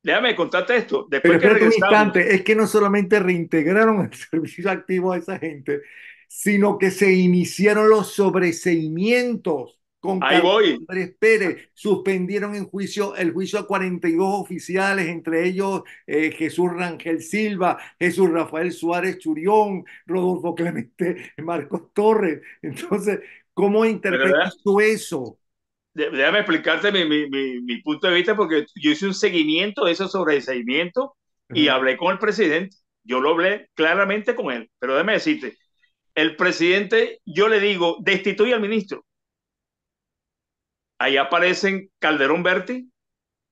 Speaker 2: Déjame contarte esto. es
Speaker 1: que no solamente reintegraron el servicio activo a esa gente, sino que se iniciaron los sobreseimientos con voy. Andrés Pérez. Suspendieron en juicio el juicio a 42 oficiales, entre ellos eh, Jesús Rangel Silva, Jesús Rafael Suárez Churión, Rodolfo Clemente, Marcos Torres. Entonces, ¿cómo interpretas tú eso?
Speaker 2: Déjame explicarte mi, punto de vista, porque yo hice un seguimiento de esos seguimiento y hablé con el presidente. Yo lo hablé claramente con él, pero déjame decirte, el presidente, yo le digo, destituye al ministro ahí aparecen Calderón Berti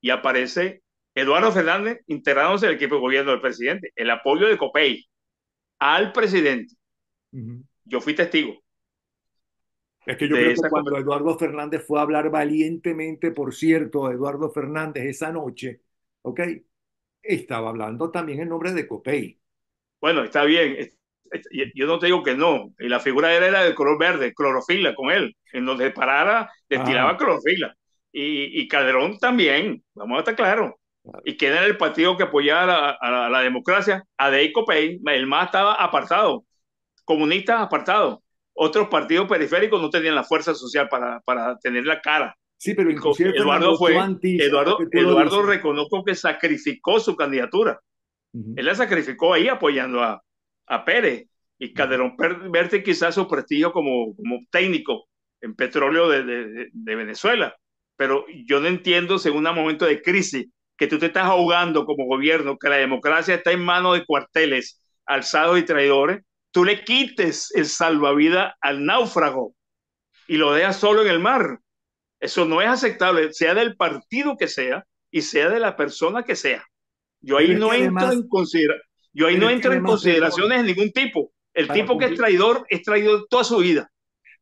Speaker 2: y aparece Eduardo Fernández integrándose el equipo de gobierno del presidente. El apoyo de Copey al presidente. Yo fui testigo. Es que yo creo que cuando
Speaker 1: Eduardo Fernández fue a hablar valientemente, por cierto, Eduardo Fernández esa noche, ¿ok? Estaba hablando también en nombre de Copey.
Speaker 2: Bueno, está bien, yo no te digo que no, y la figura era, de color verde, clorofila con él, en donde parara destilaba ah. clorofila. Y, Calderón también, vamos a estar claros. Y que era el partido que apoyaba a, la, democracia, a Deico el más estaba apartado, comunista apartado, Otros partidos periféricos no tenían la fuerza social para, para tener la cara. Sí, pero Eduardo fue, Eduardo, Eduardo que sacrificó su candidatura. Él la sacrificó ahí apoyando a, a Pérez. Y Calderón Verte quizás su prestigio como, técnico en petróleo de, Venezuela. Pero yo no entiendo, según un momento de crisis, que tú te estás ahogando como gobierno, que la democracia está en manos de cuarteles alzados y traidores, tú le quites el salvavidas al náufrago y lo dejas solo en el mar. Eso no es aceptable, sea del partido que sea y sea de la persona que sea. Yo ahí no entro en consideración. Yo ahí no entro en consideraciones de ningún tipo. El tipo que es traidor es traidor toda su
Speaker 1: vida.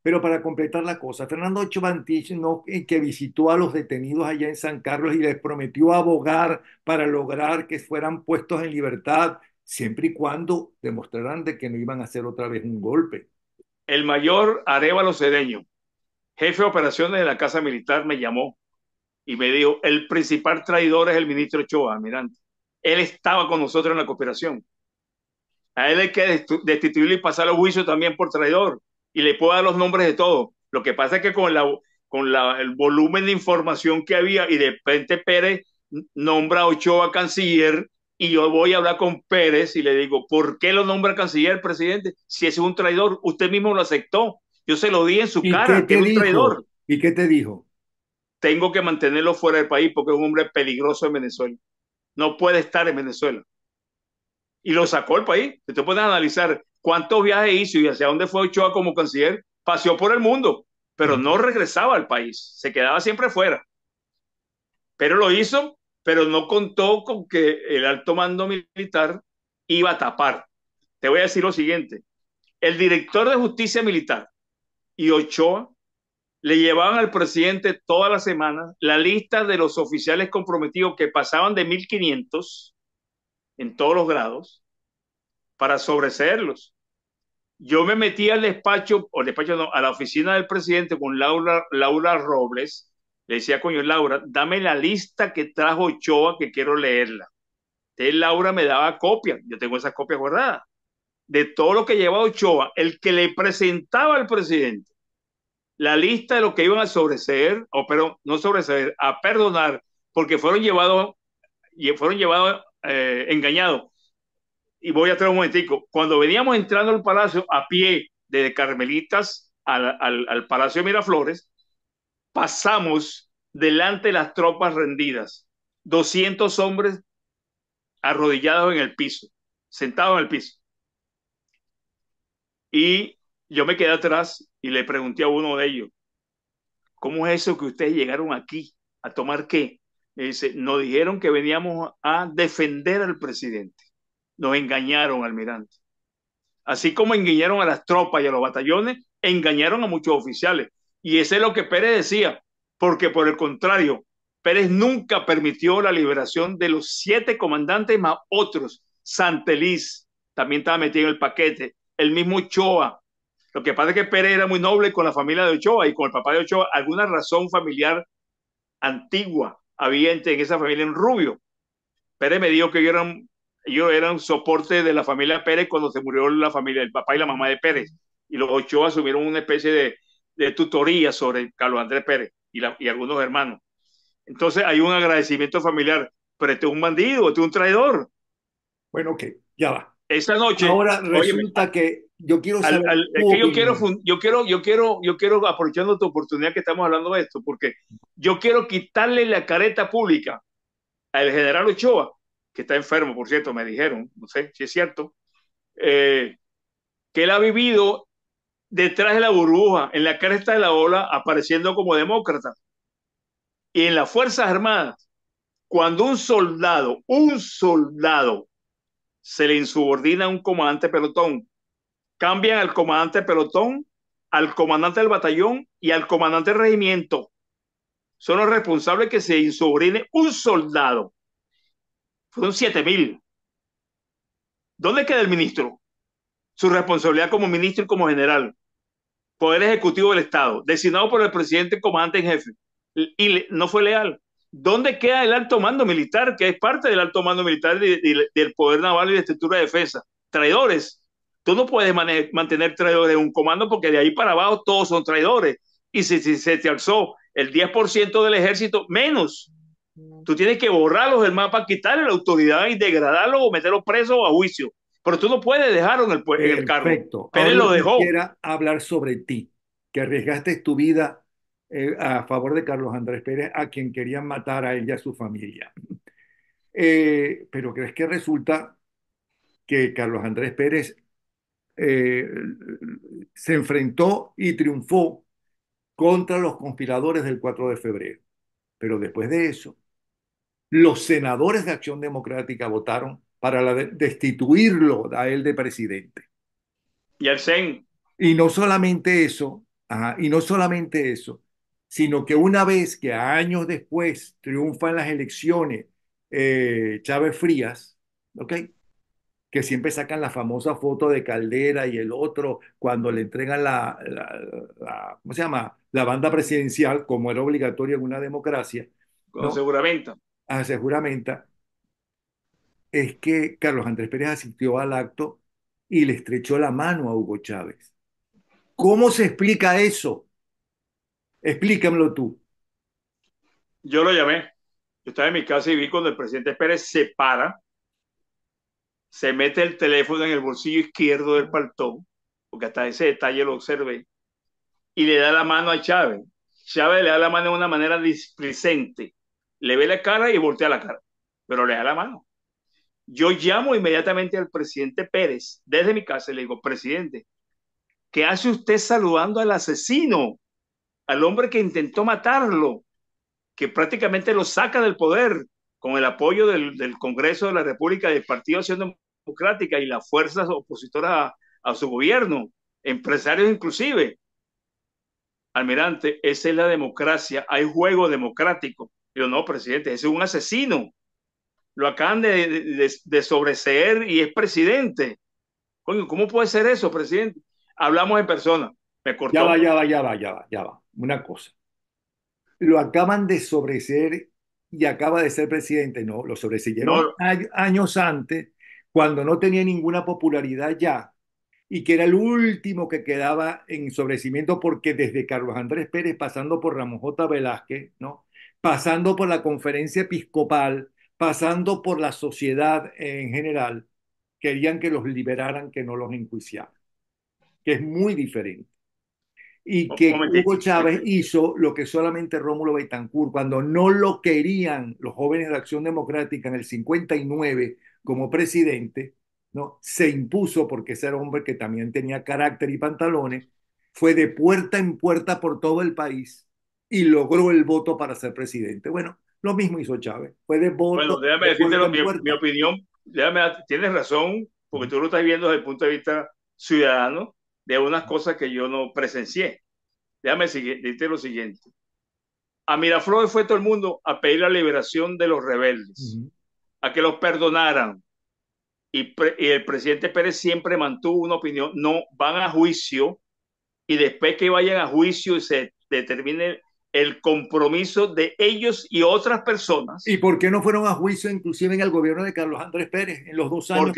Speaker 1: Pero para completar la cosa, Fernando Chubantich, no, eh, que visitó a los detenidos allá en San Carlos y les prometió abogar para lograr que fueran puestos en libertad, siempre y cuando demostraran de que no iban a hacer otra vez un golpe.
Speaker 2: El mayor Arevalo Cedeño, jefe de operaciones de la Casa Militar, me llamó y me dijo, el principal traidor es el ministro Choa." almirante. Él estaba con nosotros en la cooperación. A él hay que destituirlo y pasar a juicio también por traidor. Y le puedo dar los nombres de todos. Lo que pasa es que con, con el volumen de información que había y de repente Pérez nombra a Ochoa canciller y yo voy a hablar con Pérez y le digo, ¿por qué lo nombra canciller, presidente? Si es un traidor, usted mismo lo aceptó. Yo se lo di en su cara, que es un traidor.
Speaker 1: ¿Y qué te dijo?
Speaker 2: Tengo que mantenerlo fuera del país porque es un hombre peligroso en Venezuela no puede estar en Venezuela. Y lo sacó el país. Ustedes pueden analizar cuántos viajes hizo y hacia dónde fue Ochoa como canciller. Paseó por el mundo, pero mm. no regresaba al país. Se quedaba siempre fuera. Pero lo hizo, pero no contó con que el alto mando militar iba a tapar. Te voy a decir lo siguiente. El director de justicia militar y Ochoa le llevaban al presidente toda la semana la lista de los oficiales comprometidos que pasaban de 1500 en todos los grados para sobreseerlos. Yo me metí al despacho, o despacho no, a la oficina del presidente con Laura, Laura Robles. Le decía, coño, Laura, dame la lista que trajo Ochoa que quiero leerla. Entonces Laura me daba copia, yo tengo esas copias guardadas, de todo lo que llevaba Ochoa, el que le presentaba al presidente la lista de los que iban a sobreseer, o pero no sobreseer, a perdonar, porque fueron llevados, fueron llevados eh, engañados. Y voy a traer un momentico. Cuando veníamos entrando al palacio a pie desde Carmelitas al, Palacio de Miraflores, pasamos delante de las tropas rendidas, 200 hombres arrodillados en el piso, sentados en el piso. Y yo me quedé atrás y le pregunté a uno de ellos, ¿cómo es eso que ustedes llegaron aquí? ¿A tomar qué? Me dice, nos dijeron que veníamos a defender al presidente. Nos engañaron, almirante. Así como engañaron a las tropas y a los batallones, engañaron a muchos oficiales. Y eso es lo que Pérez decía, porque por el contrario, Pérez nunca permitió la liberación de los siete comandantes más otros. Santeliz también estaba metido en el paquete, el mismo Choa, lo que pasa es que Pérez era muy noble con la familia de Ochoa y con el papá de Ochoa. Alguna razón familiar antigua había en esa familia en Rubio. Pérez me dijo que ellos eran soporte de la familia Pérez cuando se murió la familia, el papá y la mamá de Pérez. Y los Ochoa asumieron una especie de, tutoría sobre Carlos Andrés Pérez y, algunos hermanos. Entonces hay un agradecimiento familiar, pero este es un bandido, este es un traidor. Bueno, ok, ya va. Esa noche. Ahora resulta que yo quiero yo quiero, yo quiero, yo quiero, aprovechando tu oportunidad que estamos hablando de esto, porque yo quiero quitarle la careta pública al general Ochoa, que está enfermo, por cierto, me dijeron, no sé si es cierto, eh, que él ha vivido detrás de la burbuja, en la cresta de la ola, apareciendo como demócrata. Y en las Fuerzas Armadas, cuando un soldado, un soldado, se le insubordina a un comandante pelotón cambian al comandante pelotón, al comandante del batallón y al comandante del regimiento. Son los responsables que se insobrine un soldado. Fueron 7.000. mil. ¿Dónde queda el ministro? Su responsabilidad como ministro y como general. Poder Ejecutivo del Estado, designado por el presidente comandante en jefe. Y no fue leal. ¿Dónde queda el alto mando militar, que es parte del alto mando militar del poder naval y de estructura de defensa? Traidores, Tú no puedes mantener traidores en un comando porque de ahí para abajo todos son traidores. Y si, se te alzó el 10% del ejército, menos. Mm. Tú tienes que borrarlos del mapa, quitarle la autoridad y degradarlos o meterlos presos a juicio. Pero tú no puedes dejarlo en el, carro. Perfecto. Pérez lo dejó. Quiero
Speaker 1: hablar sobre ti, que arriesgaste tu vida eh, a favor de Carlos Andrés Pérez, a quien querían matar a él y a su familia. Eh, pero crees que resulta que Carlos Andrés Pérez eh, se enfrentó y triunfó contra los conspiradores del 4 de febrero. Pero después de eso, los senadores de Acción Democrática votaron para destituirlo a él de presidente.
Speaker 2: Y el CEN.
Speaker 1: Y no solamente eso, y no solamente eso, sino que una vez que años después triunfan las elecciones eh, Chávez Frías, ¿ok? que siempre sacan la famosa foto de Caldera y el otro cuando le entregan la, ¿cómo se llama? La banda presidencial, como era obligatorio en una democracia.
Speaker 2: Con ¿no?
Speaker 1: Ah, es que Carlos Andrés Pérez asistió al acto y le estrechó la mano a Hugo Chávez. ¿Cómo se explica eso? Explícamelo tú.
Speaker 2: Yo lo llamé. Yo estaba en mi casa y vi cuando el presidente Pérez se para se mete el teléfono en el bolsillo izquierdo del paltón, porque hasta ese detalle lo observé, y le da la mano a Chávez. Chávez le da la mano de una manera displicente. Le ve la cara y voltea la cara, pero le da la mano. Yo llamo inmediatamente al presidente Pérez desde mi casa y le digo, presidente, ¿qué hace usted saludando al asesino, al hombre que intentó matarlo, que prácticamente lo saca del poder? con el apoyo del, Congreso de la República y del Partido Acción Democrática y las fuerzas opositoras a, su gobierno, empresarios inclusive. Almirante, esa es la democracia, hay juego democrático. Yo no, presidente, ese es un asesino. Lo acaban de, sobreseer y es presidente. Coño, ¿cómo puede ser eso, presidente? Hablamos en persona. Ya va, ya va,
Speaker 1: ya va, ya va, ya va. Una cosa. Lo acaban de sobreseer y acaba de ser presidente. No, lo sobresiguieron años antes, cuando no tenía ninguna popularidad ya y que era el último que quedaba en sobrecimiento porque desde Carlos Andrés Pérez, pasando por Ramón J. Velázquez, ¿no? pasando por la conferencia episcopal, pasando por la sociedad en general, querían que los liberaran, que no los enjuiciaran, que es muy diferente y que Hugo Chávez este, hizo lo que solamente Rómulo Betancourt, cuando no lo querían los jóvenes de Acción Democrática en el 59 como presidente, ¿no? se impuso porque ese era hombre que también tenía carácter y pantalones, fue de puerta en puerta por todo el país y logró el voto para ser presidente. Bueno, lo mismo hizo Chávez, fue de voto. Bueno, déjame decirte mi,
Speaker 2: mi, opinión, tienes razón, porque mm. tú lo estás viendo desde el punto de vista ciudadano, de unas cosas que yo no presencié. Déjame decirte lo siguiente. A Miraflores fue todo el mundo a pedir la liberación de los rebeldes, a que los perdonaran. Y, el presidente Pérez siempre mantuvo una opinión, no van a juicio y después que vayan a juicio y se determine el compromiso de ellos y otras personas.
Speaker 1: ¿Y por qué no fueron a juicio inclusive en el gobierno de Carlos Andrés Pérez
Speaker 2: en los dos años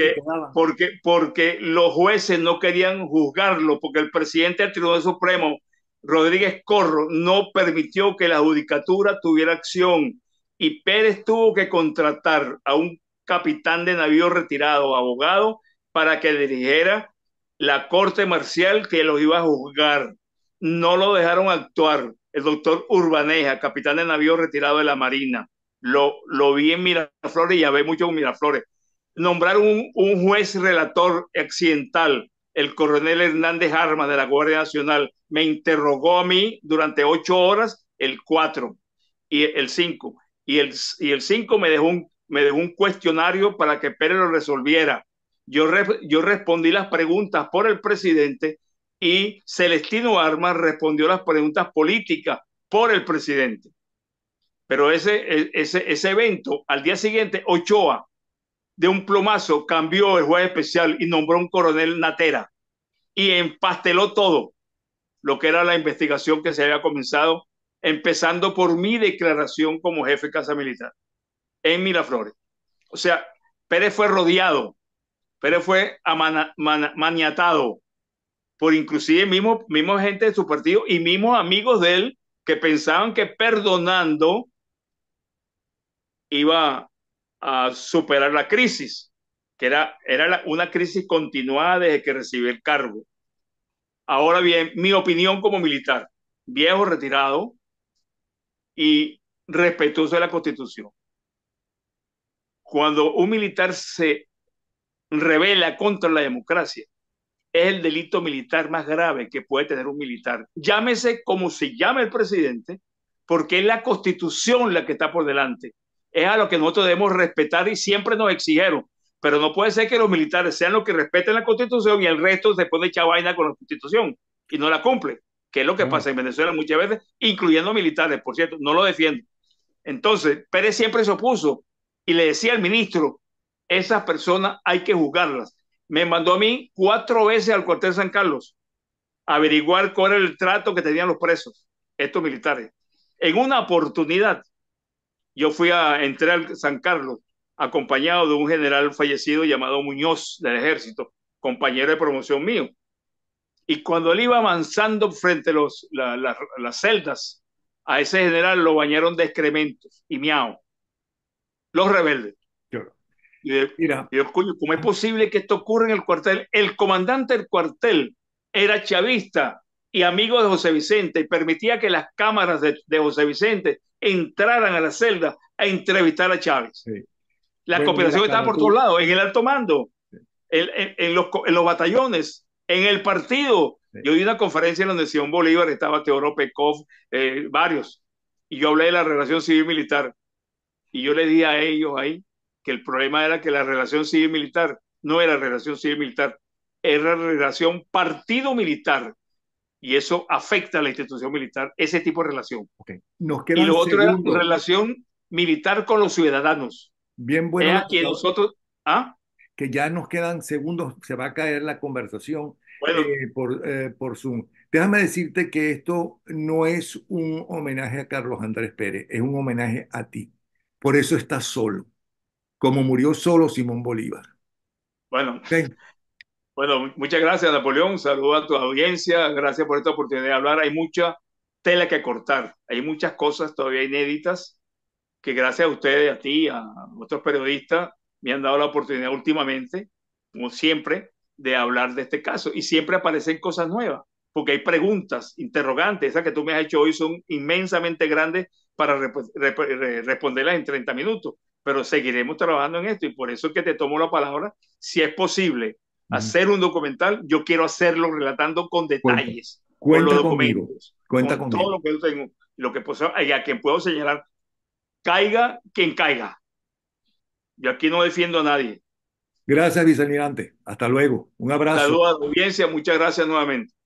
Speaker 2: porque, que porque los jueces no querían juzgarlo, porque el presidente del Tribunal Supremo, Rodríguez Corro, no permitió que la judicatura tuviera acción y Pérez tuvo que contratar a un capitán de navío retirado, abogado, para que dirigiera la corte marcial que los iba a juzgar. No lo dejaron actuar el doctor Urbaneja, capitán de navío retirado de la Marina. Lo, lo vi en Miraflores y ya ve mucho en Miraflores. Nombraron un, juez relator accidental, el coronel Hernández Armas de la Guardia Nacional, me interrogó a mí durante ocho horas el cuatro y el cinco. Y el y el me, dejó un, me dejó un cuestionario para que Pérez lo resolviera. Yo, yo respondí las preguntas por el presidente y Celestino Armas respondió las preguntas políticas por el presidente. Pero ese, e, ese, ese evento, al día siguiente, Ochoa, de un plomazo, cambió el juez especial y nombró un coronel Natera y empasteló todo lo que era la investigación que se había comenzado, empezando por mi declaración como jefe de Casa Militar en Miraflores. O sea, Pérez fue rodeado, Pérez fue maniatado, por inclusive mismo, mismo gente de su partido y mismos amigos de él que pensaban que perdonando iba a superar la crisis, que era, era una crisis continuada desde que recibió el cargo. Ahora bien, mi opinión como militar, viejo retirado y respetuoso de la constitución. Cuando un militar se revela contra la democracia, es el delito militar más grave que puede tener un militar. Llámese como se llame el presidente, porque es la constitución la que está por delante. Es a lo que nosotros debemos respetar y siempre nos exigieron. Pero no puede ser que los militares sean los que respeten la constitución y el resto se pone echar vaina con la constitución y no la cumple, que es lo que pasa en Venezuela muchas veces, incluyendo militares, por cierto, no lo defiendo. Entonces, Pérez siempre se opuso y le decía al ministro, esas personas hay que juzgarlas me mandó a mí cuatro veces al cuartel San Carlos a averiguar cuál era el trato que tenían los presos, estos militares. En una oportunidad, yo fui a entrar al San Carlos acompañado de un general fallecido llamado Muñoz del ejército, compañero de promoción mío. Y cuando él iba avanzando frente a las celdas, a ese general lo bañaron de excrementos y miau. Los rebeldes yo yo, ¿cómo es posible que esto ocurra en el cuartel? El comandante del cuartel era chavista y amigo de José Vicente y permitía que las cámaras de, José Vicente entraran a la celda a entrevistar a Chávez. Sí. La cooperación estaba por todos lados, en el alto mando, en, los, batallones, en el partido. Yo di una conferencia en donde Simón Bolívar estaba Teodoro Pekov, eh, varios, y yo hablé de la relación civil-militar. Y yo le di a ellos ahí que el problema era que la relación civil-militar no era relación civil-militar, era relación partido-militar. Y eso afecta a la institución militar, ese tipo de relación. Okay.
Speaker 1: Nos y lo otro era
Speaker 2: relación militar con los ciudadanos. Bien, bueno. que nosotros. ¿ah? Que ya nos
Speaker 1: quedan segundos, se va a caer la conversación eh, por, eh, por Zoom. Déjame decirte que esto no es un homenaje a Carlos Andrés Pérez, es un homenaje a ti. Por eso estás solo como murió solo Simón Bolívar.
Speaker 2: Bueno, bueno muchas gracias Napoleón, saludos a tu audiencia, gracias por esta oportunidad de hablar, hay mucha tela que cortar, hay muchas cosas todavía inéditas que gracias a ustedes, a ti, a otros periodistas, me han dado la oportunidad últimamente, como siempre, de hablar de este caso. Y siempre aparecen cosas nuevas, porque hay preguntas, interrogantes, esas que tú me has hecho hoy son inmensamente grandes para responderlas en 30 minutos pero seguiremos trabajando en esto y por eso que te tomo la palabra, si es posible hacer un documental, yo quiero hacerlo relatando con detalles, cuenta, con los cuenta todo lo que yo tengo, lo que a quien puedo señalar, caiga quien caiga. Yo aquí no defiendo a nadie.
Speaker 1: Gracias, vicealmirante.
Speaker 2: Hasta luego. Un abrazo. Saludos a la audiencia. Muchas gracias nuevamente.